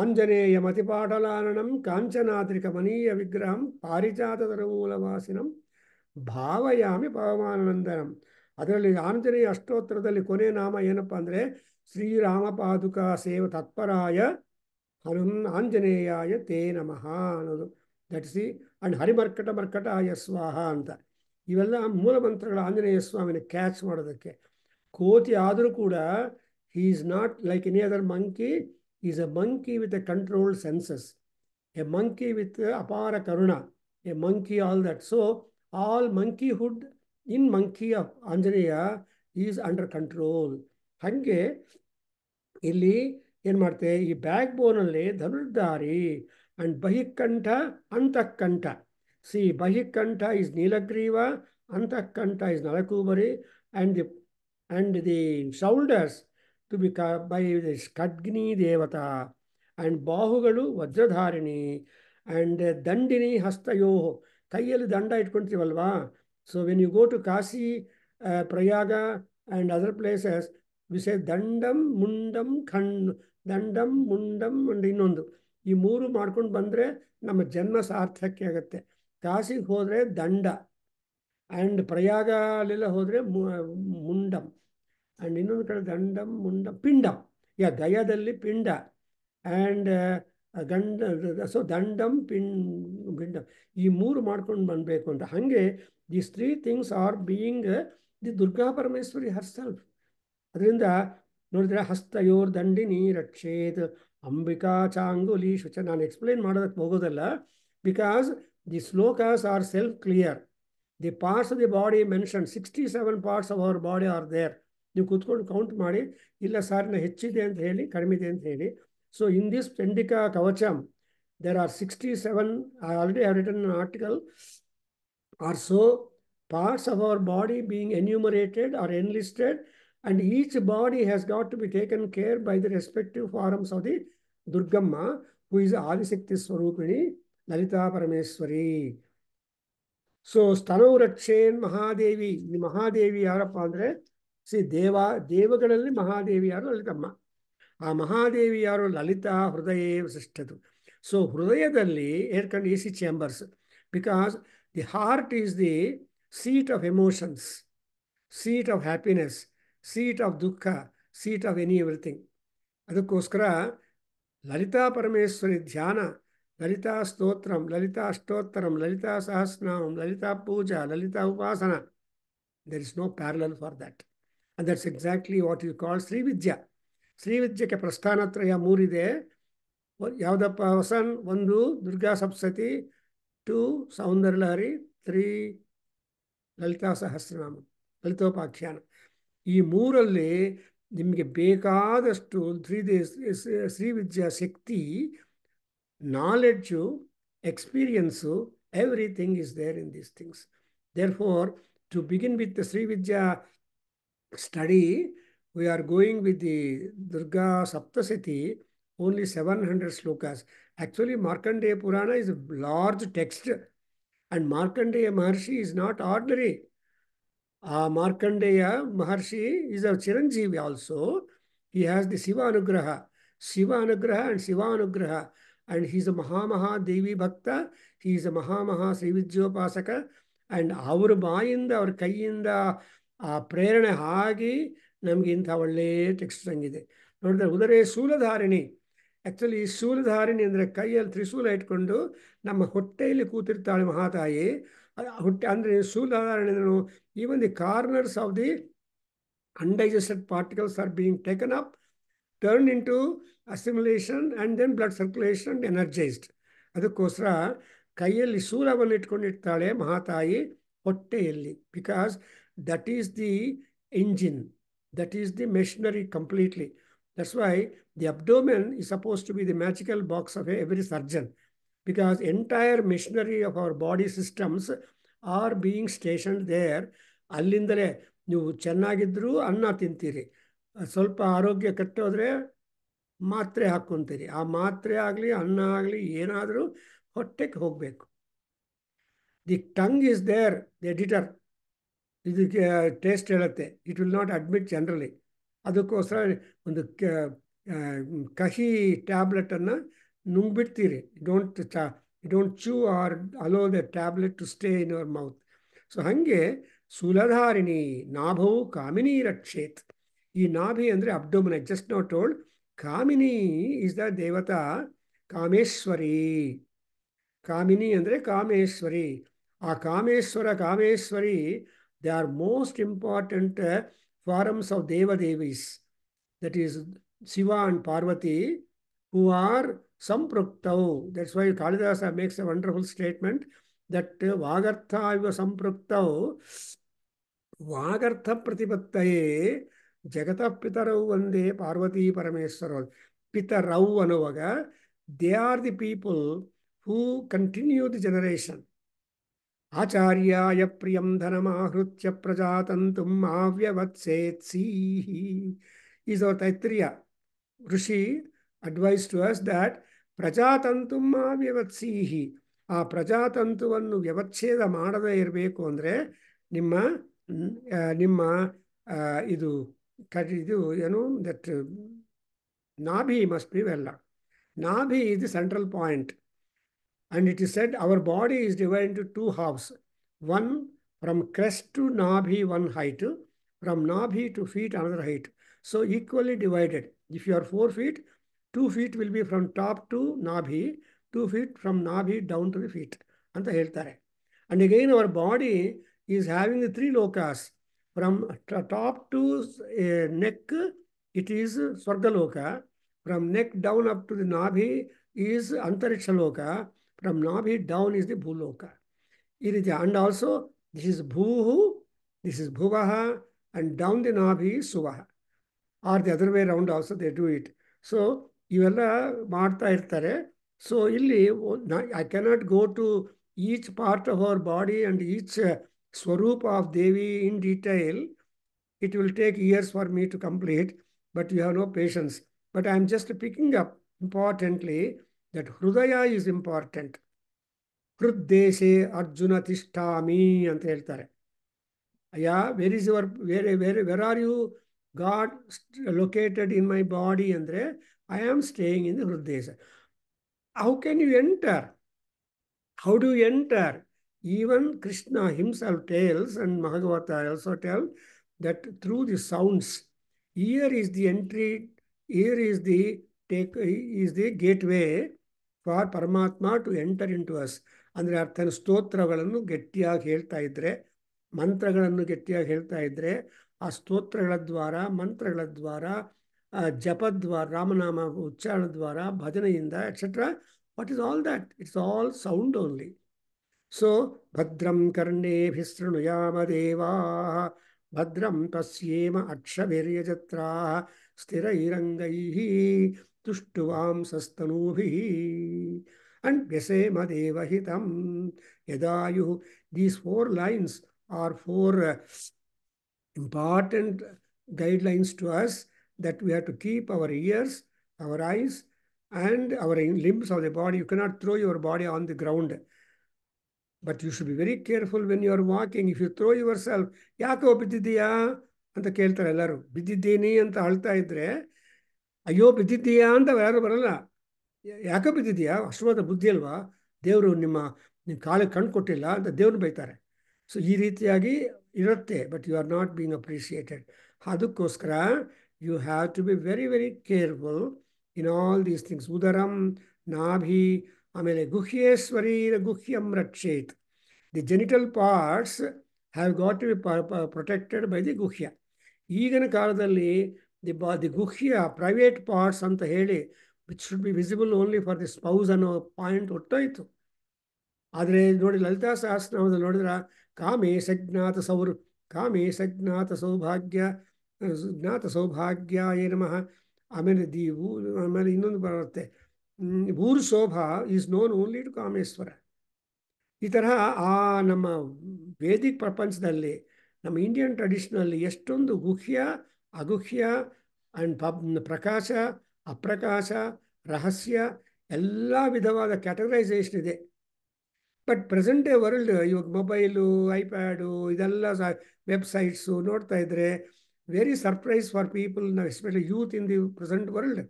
ಆಂಜನೇಯ ಮತಿಪಾಟಲಾನಂ ಕಾಂಚನಾದ್ರಿಕ ಮನೀಯ ವಿಗ್ರಹಂ ಪಾರಿಜಾತದರ ಮೂಲವಾಸಿನಂ ಭಾವಯಾಮಿ ಪವಮಾನಂದನಂ ಅದರಲ್ಲಿ ಆಂಜನೇಯ ಅಷ್ಟೋತ್ತರದಲ್ಲಿ ಕೊನೆ ನಾಮ ಏನಪ್ಪ ಅಂದರೆ శ్రీరామపాదుకా సేవ తత్పరాయ హనుం ఆంజనేయాయ తే నమ ಅನ್ನೋದು ದಟ್ ಸಿ ಅಂಡ್ ಹರಿಮರ್ಕಟ ಮರ್ಕಟಾಯ ಸ್ವಾಹ ಅಂತ ಇವೆಲ್ಲ ಮೂಲಮಂತ್ರಗಳ ಆಂಜನೇಯ ಸ್ವಾಮಿನ ಕ್ಯಾಚ್ ಮಾಡೋದಕ್ಕೆ ಕೋತಿ ಆದರೂ ಕೂಡ he is not like any other monkey is a monkey with a controlled senses a monkey with ಅಪಾರ ಕರುಣ a monkey all that so all monkeyhood in monkey of Anjaneya is under control ಹಾಗೆ ಇಲ್ಲಿ ಏನು ಮಾಡ್ತೇವೆ ಈ ಬ್ಯಾಕ್ ಬೋನಲ್ಲಿ ಧನುರ್ಧಾರಿ ಅಂಡ್ ಬಹಿಕ್ಕಂಠ ಅಂತಃಕಂಠ ಸಿ ಬಹಿಕಂಠ ಇಸ್ ನೀಲಗ್ರೀವ ಅಂತಃಕಂಠ ಇಸ್ ನಳಕೂಬರಿ and the and the shoulders to be ಕ ಬೈ ದಿಸ್ ಖಡ್ಗಿನಿ ದೇವತಾ ಆ್ಯಂಡ್ ಬಾಹುಗಳು ವಜ್ರಧಾರಿಣಿ ಆ್ಯಂಡ್ ದಂಡಿನಿ ಹಸ್ತಯೋ ಕೈಯಲ್ಲಿ ದಂಡ ಇಟ್ಕೊಳ್ತೀವಲ್ವಾ so when you go to Kashi Prayaga and other places we ದಂಡಂ ಮುಂಡಂ ಖಂಡು ದಂಡಂ ಮುಂಡಂ ಅಂಡ್ ಇನ್ನೊಂದು ಈ ಮೂರು ಮಾಡ್ಕೊಂಡು ಬಂದರೆ ನಮ್ಮ ಜನ್ಮ ಸಾರ್ಥಕ್ಕೆ ಆಗುತ್ತೆ ಕಾಸಿಗೆ ಹೋದರೆ ದಂಡ ಆ್ಯಂಡ್ ಪ್ರಯಾಗ ಅಲ್ಲೆಲ್ಲ ಹೋದರೆ ಮುಂಡಂ ಆ್ಯಂಡ್ ಇನ್ನೊಂದು ಕಡೆ ದಂಡಂ ಮುಂಡ ಪಿಂಡಂ ಯಾ ದಯದಲ್ಲಿ ಪಿಂಡ ಆ್ಯಂಡ್ ಗಂಡ ಸೊ ದಂಡಂ ಪಿಂಡ್ ಪಿಂಡಂ ಈ ಮೂರು ಮಾಡ್ಕೊಂಡು ಬಂದಬೇಕು ಅಂತ ಹಾಗೆ the three things are being the Durga Parameshwari herself ಅದರಿಂದ ನೋಡಿದ್ರೆ ಹಸ್ತಯೋರ್ ದಂಡಿನಿ ರಕ್ಷೇತ್ ಅಂಬಿಕಾ ಚಾಂಗುಲಿ ಶುಚ ನಾನು ಎಕ್ಸ್ಪ್ಲೈನ್ ಮಾಡೋದಕ್ಕೆ ಹೋಗೋದಲ್ಲ because the shlokas are self clear the parts the body mention sixty seven parts of our body are there ನೀವು ಕೂತ್ಕೊಂಡು ಕೌಂಟ್ ಮಾಡಿ ಇಲ್ಲ ಸರ್ ಹೆಚ್ಚಿದೆ ಅಂತ ಹೇಳಿ ಕಡಿಮೆ ಇದೆ ಅಂತ ಹೇಳಿ ಸೊ ಇನ್ ದಿಸ್ ಪೆಂಡಿಕಾ ಕವಚಂ there are sixty seven I already have written article are so parts of our body being enumerated are enlisted and each body has got to be taken care by the respective forms of the Durgamma, who is Adisakti Swarupini, Lalita Parameswari. So ಸ್ತನವು ರಕ್ಷೇನ್ ಮಹಾದೇವಿ ಮಹಾದೇವಿ ಯಾರಪ್ಪ ಅಂದರೆ ಸಿ ದೇವ ದೇವಗಳಲ್ಲಿ ಮಹಾದೇವಿ ಯಾರು ಲಲಿತಮ್ಮ ಆ ಮಹಾದೇವಿ ಯಾರು ಲಲಿತಾ ಹೃದಯ ವಿಶಿಷ್ಟದು ಸೊ ಹೃದಯದಲ್ಲಿ ಏರ್ಕಂಡ್ ಎ ಸಿ chambers because the heart is the seat of emotions seat of happiness seat of ದುಃಖ ಸೀಟ್ ಆಫ್ ಎನಿ ಎವ್ರಿಥಿಂಗ್ ಅದಕ್ಕೋಸ್ಕರ ಲಲಿತಾ ಪರಮೇಶ್ವರಿ ಧ್ಯಾನ ಲಲಿತಾ ಸ್ತೋತ್ರಂ ಲಲಿತಾ ಅಷ್ಟೋತ್ತರಂ ಲಲಿತಾ ಸಹಸ್ರನಾಮಂ ಲಲಿತಾ ಪೂಜಾ ಲಲಿತಾ ಉಪಾಸನ there is no parallel for that and that's exactly what you call Srividya ಶ್ರೀವಿದ್ಯಕ್ಕೆ ಪ್ರಸ್ಥಾನತ್ರಯ ಮೂರಿದೆ ಯಾವುದಪ್ಪ ವಸನ್ ಒಂದು ದುರ್ಗಾ ಸಪ್ಸತಿ ಟು ಸೌಂದರ್ಯಲಹರಿ ತ್ರೀ ಲಲಿತಾ ಸಹಸ್ರನಾಮ ಲಲಿತೋಪಾಖ್ಯಾನ ಈ ಮೂರಲ್ಲಿ ನಿಮಗೆ ಬೇಕಾದಷ್ಟು Shri Shri Vidya Shakti knowledge experience everything is there in these things therefore to begin with the Shri Vidya study we are going with the Durga Saptashati only seven hundred shlokas actually Markandeya Purana is large text and Markandeya Maharshi is not ordinary ಆ ಮಾರ್ಕಂಡೇಯ ಮಹರ್ಷಿ ಈಸ್ ಅ ಚಿರಂಜೀವಿ also he has the Shiva ಅನುಗ್ರಹ ಶಿವ ಅನುಗ್ರಹ ಆ್ಯಂಡ್ ಶಿವ ಅನುಗ್ರಹ ಆ್ಯಂಡ್ ಹೀಸ್ ಅ ಮಹಾಮಹಾ ದೇವಿ ಭಕ್ತ ಹೀ ಹೀಸ್ ಅ ಮಹಾಮಹಾ ಶ್ರೀವಿದ್ಯೋಪಾಸಕ ಆ್ಯಂಡ್ ಅವ್ರ ಬಾಯಿಂದ ಅವ್ರ ಕೈಯಿಂದ ಆ ಪ್ರೇರಣೆ ಆಗಿ ನಮಗೆ ಇಂಥ ಒಳ್ಳೆಯ ಟೆಕ್ಸ್ಟ್ ಹಂಗಿದೆ ನೋಡಿದ್ರೆ ಉದರೆ ಶೂಲಧಾರಿಣಿ ಆ್ಯಕ್ಚುಲಿ ಈ ಶೂಲಧಾರಿಣಿ ಅಂದರೆ ಕೈಯಲ್ಲಿ ತ್ರಿಶೂಲ ಇಟ್ಕೊಂಡು ನಮ್ಮ ಹೊಟ್ಟೆಯಲ್ಲಿ ಕೂತಿರ್ತಾಳೆ ಮಹಾತಾಯಿ ಹುಟ್ಟಿ ಅಂದರೆ ಸೂದಾಧಾರಣೆಯನ್ನು even the corners of the undigested particles are being taken up, turned into assimilation, and then blood circulation energised ಅದಕ್ಕೋಸ್ಕರ ಕೈಯಲ್ಲಿ ಸೂಲವನ್ನು ಇಟ್ಕೊಂಡಿರ್ತಾಳೆ ಮಹಾತಾಯಿ ಹೊಟ್ಟೆಯಲ್ಲಿ because that is the engine that is the machinery completely that's why the abdomen is suppose to be the magical box of every surgeon because entire machinery of our body systems are being stationed there ಅಲ್ಲಿಂದಲೇ ನೀವು ಚೆನ್ನಾಗಿದ್ದರೂ ಅನ್ನ ತಿಂತೀರಿ ಸ್ವಲ್ಪ ಆರೋಗ್ಯ ಕೆಟ್ಟೋದ್ರೆ ಮಾತ್ರೆ ಹಾಕ್ಕೊತೀರಿ ಆ ಮಾತ್ರೆ ಆಗಲಿ ಅನ್ನ ಆಗಲಿ ಏನಾದರೂ ಹೊಟ್ಟೆಗೆ ಹೋಗಬೇಕು the tongue is there the editor ಇದಕ್ಕೆ ಟೇಸ್ಟ್ ಹೇಳುತ್ತೆ it will not admit generally ಅದಕ್ಕೋಸ್ಕರ ಒಂದು ಕಹಿ ಟ್ಯಾಬ್ಲೆಟನ್ನು nungbittire. You don't you don't chew or allow the tablet to stay in your mouth. So hange suladharini nabho kamini rakshet. ಈ ನಾಭಿ ಅಂದರೆ abdomen I just not told Kamini is the ದೇವತಾ ಕಾಮೇಶ್ವರಿ ಕಾಮಿನಿ ಅಂದರೆ ಕಾಮೇಶ್ವರಿ ಆ Kameshwara Kameshwari they are most important forms of ದೇವದೇವೀಸ್ that is Shiva and Parvati who are sampruktav. That's why Kalidasa makes a wonderful statement that vagartha iva sampruktav vagartha pratipataye జగత పితరవు వందే పార్వతీ పరమేశ్వరవు పితరవు అనువగా they are the people who continue the generation ఆచార్యాయ ప్రియం ధనమాహృత్య ప్రజాతంతుం ఆవ్యవత్సేత్సీ ఈజ్ అవర్ తైత్రియ ఋషి అడ్వైస్ టు అస్ దాట్ ಪ್ರಜಾತಂತು ಮಾ ವ್ಯವತ್ಸೀಹಿ ಆ ಪ್ರಜಾತಂತುವನ್ನು ವ್ಯವಚ್ಛೇದ ಮಾಡದೇ ಇರಬೇಕು ಅಂದರೆ ನಿಮ್ಮ ನಿಮ್ಮ ಇದು ಇದು ಏನು ದಟ್ ನಾಭಿ ಮಸ್ಟ್ ಬಿ ವೆಲ್ಲ ನಾಭಿ is the central point and it is said our body is divide to two halves one from crest to ನಾಭಿ ಒನ್ ಹೈಟ್ ಫ್ರಮ್ ನಾಭಿ to feet another height so equally divided if you are four feet two feet will be from top to नाभि टू फीट फ्रम नाभि डौन टू दीट अंत हेतर and again our body is having three लोका from top to neck it is स्वर्ग लोक from neck down up to the नाभि ईज अंतरक्ष लोक फ्रम नाभि डौन इज द भूलोक अंड आलो दिस् भू दिस् इज भुव अंड डौन द नाभि सुव are the way round also they do it so ಇವೆಲ್ಲ ಮಾಡ್ತಾ ಇರ್ತಾರೆ ಸೊ ಇಲ್ಲಿ I cannot go to each part of our body and each ಸ್ವರೂಪ್ of Devi in detail it will take years for me to complete but you have no patience but I am just picking up importantly that ಹೃದಯ ಈಸ್ ಇಂಪಾರ್ಟೆಂಟ್ ಹೃದ್ದೇಶೆ ಅರ್ಜುನ ತಿಷ್ಠಾಮಿ ಅಂತ ಹೇಳ್ತಾರೆ ಅಯ್ಯ where is your where where where are you god located in my body ಅಂದರೆ I am staying in the Hridesa. How can you enter? How do you enter? Even Krishna himself tells, and Mahagavata also tells, that through the sounds, here is the entry, here is the take is the gateway for ಪರಮಾತ್ಮ to enter into us. Us ಅಂದರೆ ಅರ್ಥನ ಸ್ತೋತ್ರಗಳನ್ನು ಗಟ್ಟಿಯಾಗಿ ಹೇಳ್ತಾ ಇದ್ದರೆ ಮಂತ್ರಗಳನ್ನು ಗಟ್ಟಿಯಾಗಿ ಹೇಳ್ತಾ ಇದ್ದರೆ ಆ ಸ್ತೋತ್ರಗಳ mantra ಮಂತ್ರಗಳ జప ద్వారా రామనామ ఉచ్చారణ ద్వారా భజన భజనయింద etcetera what is all that it's all sound only so భద్రం కర్ణేభిశృణుయామదేవా భద్రం పశ్యేమ అక్షవీర్యజత్రా స్థిరైరంగై తుష్టువాంసస్తనూభి అండ్ వ్యసేమ దేవహితం యదాయు these four lines are four important guidelines to us that we have to keep our ears, our eyes, and our limbs of body you You cannot throw your body on the ground. But you should be very careful when your walking if you throw yourself ಯಾಕೋ ಬಿದ್ದಿದ್ದೀಯಾ ಅಂತ ಕೇಳ್ತಾರೆ ಎಲ್ಲರೂ ಬಿದ್ದಿದ್ದೀನಿ ಅಂತ ಅಳ್ತಾ ಇದ್ರೆ ಅಯ್ಯೋ ಬಿದ್ದಿದ್ದೀಯಾ ಅಂತ ಯಾರು ಬರಲ್ಲ ಯಾಕೋ ಬಿದ್ದಿದ್ದೀಯಾ ಅಷ್ಟವಾದ ಬುದ್ಧಿ ಅಲ್ವಾ ದೇವರು ನಿಮ್ಮ ನಿಮ್ಮ ಕಾಲಿಗೆ ಕಣ್ಣು ಕೊಟ್ಟಿಲ್ಲ ಅಂತ ದೇವ್ರು ಬೈತಾರೆ ಸೊ ಈ ರೀತಿಯಾಗಿ ಇರುತ್ತೆ but you are not being appreciated ಅದಕ್ಕೋಸ್ಕರ you have to be very, very careful in all these things. Udaram, Nabhi, Amele Guhyeswari, Guhyam Rakshet. The genital parts have got to be protected by the Guhya. ಈಗಿನ ಕಾಲದಲ್ಲಿ ದಿ ಬಾ ದಿ ಗುಹ್ಯ ಪ್ರೈವೇಟ್ ಪಾರ್ಟ್ಸ್ ಅಂತ should be visible only for the spouse the spouse point. Point ಹೊಟ್ಟೋಯ್ತು ಆದರೆ ನೋಡಿ ಲಲಿತಾ ಸಹಸ್ರನಾಮದಲ್ಲಿ ನೋಡಿದ್ರೆ ಕಾಮೇ ಸಜ್ಞಾತ ಸೌರ್ ಕಾಮೇ ಸಜ್ಞಾತ ಜ್ಞಾತ ಸೌಭಾಗ್ಯ ನಮಃ ಆಮೇಲೆ ಊ ಆಮೇಲೆ ಇನ್ನೊಂದು ಬರುತ್ತೆ ಭೂರ್ ಶೋಭಾ is known only to Kameshwara ಈ ತರಹ ಆ ನಮ್ಮ ವೇದಿಕ ಪ್ರಪಂಚದಲ್ಲಿ ನಮ್ಮ ಇಂಡಿಯನ್ ಟ್ರೆಡಿಷನಲ್ಲಿ ಎಷ್ಟೊಂದು ಗುಹ್ಯ ಅಗುಹ್ಯ ಆ್ಯಂಡ್ ಪಬ್ ಪ್ರಕಾಶ ಅಪ್ರಕಾಶ ರಹಸ್ಯ ಎಲ್ಲ ವಿಧವಾದ ಕ್ಯಾಟಗರೈಸೇಷನ್ ಇದೆ ಬಟ್ ಪ್ರೆಸೆಂಟ್ ಡೇ ವರ್ಲ್ಡ್ ಇವಾಗ ಮೊಬೈಲು ಐಪ್ಯಾಡು ಇದೆಲ್ಲ ವೆಬ್ಸೈಟ್ಸು ನೋಡ್ತಾ ಇದ್ರೆ ವೆರಿ ಸರ್ಪ್ರೈಸ್ ಫಾರ್ ಪೀಪಲ್ ನಾವು especially youth in the present world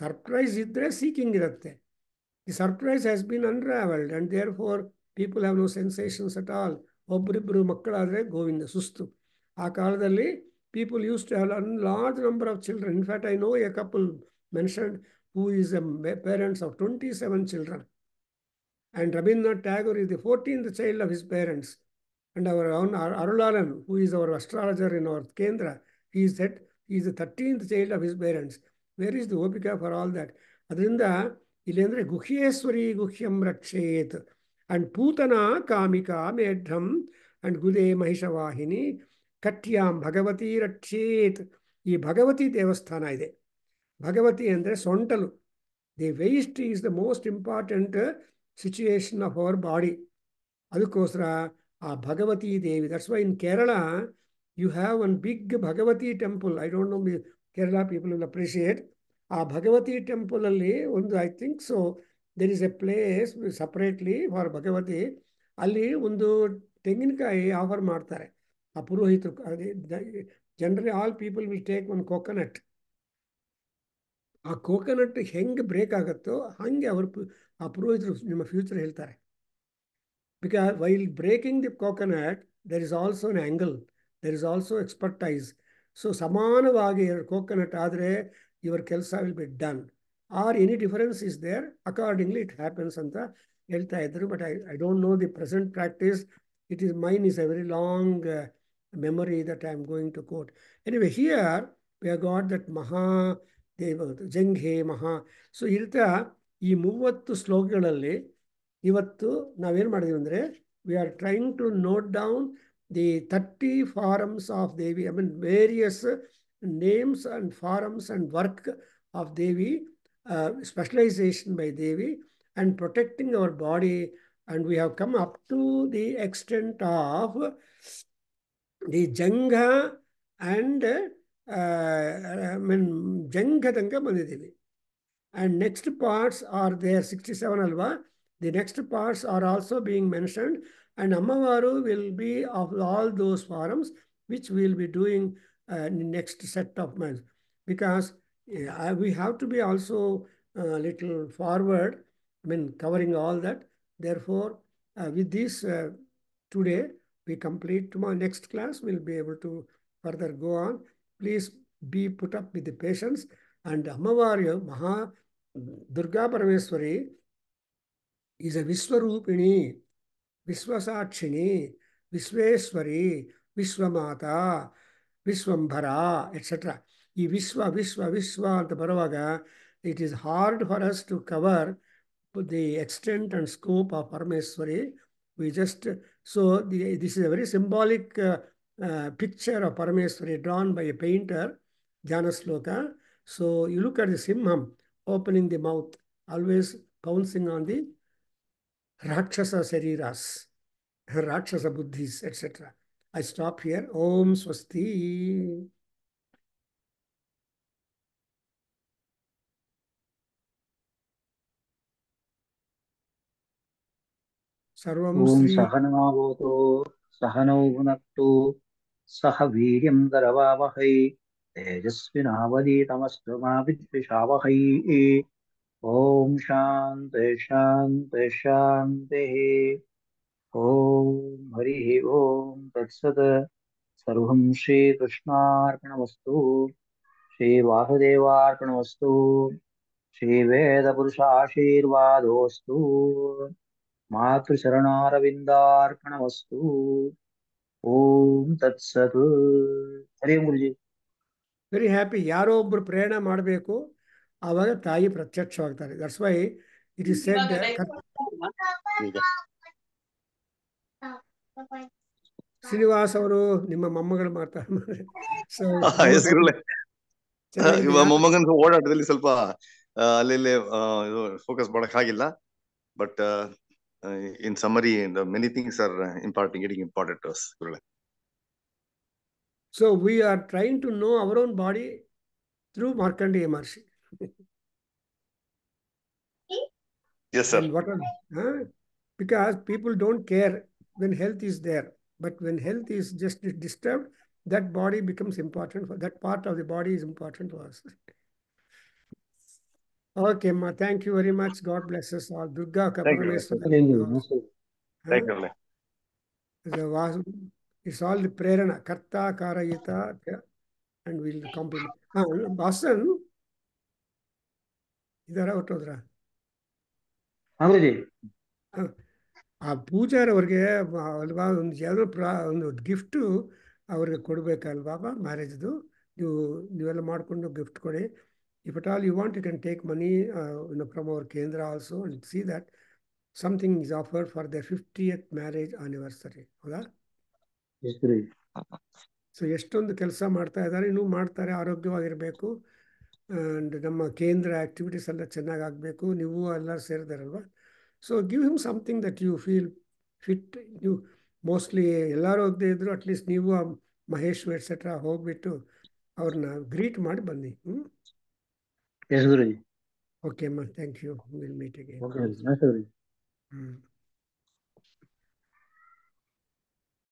surprise ಇದ್ದರೆ ಸೀಕಿಂಗ್ ಇರುತ್ತೆ the surprise has been unravelled and therefore people have no sensations at all ಒಬ್ಬರಿಬ್ಬರು ಮಕ್ಕಳಾದರೆ ಗೋವಿಂದ ಸುಸ್ತು ಆ ಕಾಲದಲ್ಲಿ people use to have an large number of children in fact I know a couple mentioned who is a parents of twenty seven children and Rabindranath Tagore is the fourteenth child of his parents and our own Arulalan, who is our astrologer in our Kendra, he is that he is the 13th child of his parents. Where is the Opika for all that? ಅದರಿಂದ ಇಲ್ಲೆಂದರೆ ಗುಹ್ಯೇಶ್ವರಿ ಗುಹ್ಯಂ ರಕ್ಷೇತ್ ಅಂಡ್ ಪೂತನ ಕಾಮಿಕಾ ಮೇಢ್ರಂ ಅಂಡ್ ಗುದೇ ಮಹಿಷವಾಹಿನಿ ಕಟ್ಯಾಂ ಭಗವತಿ ರಕ್ಷೇತ್ ಈ ಭಗವತಿ ದೇವಸ್ಥಾನ ಇದೆ ಭಗವತಿ ಅಂದರೆ ಸೊಂಟಲು the waist is the most important situation of our body ಅದಕ್ಕೋಸ್ಕರ ಆ Bhagavati Devi that's why in Kerala you have one big Bhagavati temple I don't know me Kerala people will appreciate ಆ ಭಗವತಿ ಟೆಂಪಲಲ್ಲಿ ಒಂದು I think so there is a place separately for Bhagavati ಅಲ್ಲಿ ಒಂದು ತೆಂಗಿನಕಾಯಿ ಆಫರ್ ಮಾಡ್ತಾರೆ ಆ ಪುರೋಹಿತರು generally all people will take one coconut ಆ ಕೋಕೋನಟ್ ಹೆಂಗೆ ಬ್ರೇಕ್ ಆಗುತ್ತೋ ಹಾಗೆ ಅವರು ಆ ಪುರೋಹಿತರು ನಿಮ್ಮ ಫ್ಯೂಚರ್ ಹೇಳ್ತಾರೆ Because while breaking the coconut there is also an angle, there is also expertise. So ಸಮಾನವಾಗಿ ಕೋಕೋನಟ್ ಆದರೆ ಯುವರ್ ಕೆಲಸ will be done are any difference is there accordingly it happens ಅಂತ ಹೇಳ್ತಾ ಇದ್ರು but I I don't know the present practice it is mine is a very long memory that I'm am going to quote anyway here we are got that ಮಹಾ ದೇವ ಜಂಗ್ ಹೇ ಮಹಾ ಸೊ ಈ ರೀತಿಯ ಈ ಮೂವತ್ತು ಶ್ಲೋಕಗಳಲ್ಲಿ ಇವತ್ತು ನಾವೇನು ಮಾಡಿದೀವಿ ಅಂದರೆ we are trying to note down the thirty forms of Devi I mean various names and forms and work of Devi specialisation by Devi and protecting our body and we have come up to the extent of the ಜಂಘ ಆ್ಯಂಡ್ ಐ ಮೀನ್ ಜಂಘದಂಗೆ ಬಂದಿದ್ದೀವಿ and next parts are they sixty seven ಅಲ್ವಾ The next parts are also being mentioned and Ammavaru will be of all those forums which we will be doing uh, next set of months because uh, we have to be also a uh, little forward, I mean covering all that. Therefore, uh, with this uh, today, we complete tomorrow next class, we'll be able to further go on. Please be put up with the patience and Ammavaru, Maha Durga Parameswari, is a Vishwarupini, Vishwasakshini, Vishveswari, Vishwamata, Vishwambhara, etc. ಈ ವಿಶ್ವ ವಿಶ್ವ ವಿಶ್ವ ಅಂತ ಬರುವಾಗ it is hard for us to cover the extent and scope of Parameshwari we just so the this is a very symbolic picture of Parameshwari drawn by a painter ಧ್ಯಾನಶ್ಲೋಕ so you look at the ಸಿಂಹಂ opening the mouth always bouncing on the rakshasa shariras, rakshasa buddhis, etc. I stop here. Om Swasti. सर्वं सहनमावतु सहनौ भुनक्तु सह वीर्यं करवावहै तेजस्विनावधीतमस्तु मा विद्विषावहै ॐ शांति शान्ति शान्तिः ॐ हरिः ॐ तत्सत् सर्वं श्रीकृष्णार्पणमस्तु श्रीवासुदेवार्पणमस्तु श्रीवेदपुरुषाशीर्वादोऽस्तु मातृशरणारविन्दार्पणमस्तु ॐ तत्सत् हरि ओं गुरुजी ವೆರಿ ಹ್ಯಾಪಿ ಯಾರೋ ಒಬ್ರು ಪ್ರಯಾಣ ಮಾಡಬೇಕು ಆವಾಗ ತಾಯಿ ಪ್ರತ್ಯಕ್ಷವಾಗ್ತಾರೆ that's why it is said Srinivas ಅವರು ನಿಮ್ಮ ಮೊಮ್ಮಗಳು ಮಾಡ್ತಾರೆ ಮೊಮ್ಮಗನ ಓಡಾಟದಲ್ಲಿ ಸ್ವಲ್ಪ ಅಲ್ಲಿ ಫೋಕಸ್ ಮಾಡಕ್ ಆಗಿಲ್ಲ but in summary many things are important getting important so we are So to know trying body body our Markandeya body Yes, sir. What are, uh, because people don't care when health is there. But when health is just disturbed, that body becomes important. For, that part of the body is important to us. Okay, Ma, thank you very much. God bless us all. Durga Kaparameswar. Thank you. Thank you. Thank you. It's all the prerana, karta, karayita, and we'll compliment. Ah, Basan, ಇದರ ಹೊಟ್ಟೋದ್ರಾ ಆ ಪೂಜಾರವ್ರಿಗೆ ಅಲ್ವಾ ಒಂದು ಯಾವುದೋ ಪ್ರಾ ಒಂದು ಗಿಫ್ಟು ಅವ್ರಿಗೆ ಕೊಡಬೇಕಲ್ವಾ ಮ್ಯಾರೇಜ್ದು ನೀವು ನೀವೆಲ್ಲ ಮಾಡಿಕೊಂಡು ಗಿಫ್ಟ್ ಕೊಡಿ if at all you want you can take money from our ಕೇಂದ್ರ also and see that something is offered for the ಎತ್ ಮ್ಯಾರೇಜ್ ಆನಿವರ್ಸರಿ ಹೌದಾ ಸೊ ಎಷ್ಟೊಂದು ಕೆಲಸ ಮಾಡ್ತಾ ಇದ್ದಾರೆ ಇನ್ನೂ ಮಾಡ್ತಾರೆ ಆರೋಗ್ಯವಾಗಿರಬೇಕು ಆ್ಯಂಡ್ ನಮ್ಮ ಕೇಂದ್ರ ಆ್ಯಕ್ಟಿವಿಟೀಸ್ ಎಲ್ಲ ಚೆನ್ನಾಗಿ ಆಗಬೇಕು ನೀವು ಎಲ್ಲರೂ ಸೇರಿದಾರಲ್ವ so give him something that you feel fit ನೀವು ಮೋಸ್ಟ್ಲಿ ಎಲ್ಲರೂ ಹೋಗದೆ ಇದ್ದರು ಅಟ್ಲೀಸ್ಟ್ ನೀವು ಆ ಮಹೇಶ್ ಎಟ್ಸೆಟ್ರಾ ಹೋಗ್ಬಿಟ್ಟು ಅವ್ರನ್ನ ಗ್ರೀಟ್ ಮಾಡಿ ಬನ್ನಿ ಹ್ಞೂ ಓಕೆ ಅಮ್ಮ ಥ್ಯಾಂಕ್ ಯು ವಿಲ್ ಮೀಟ್ ಹ್ಞೂ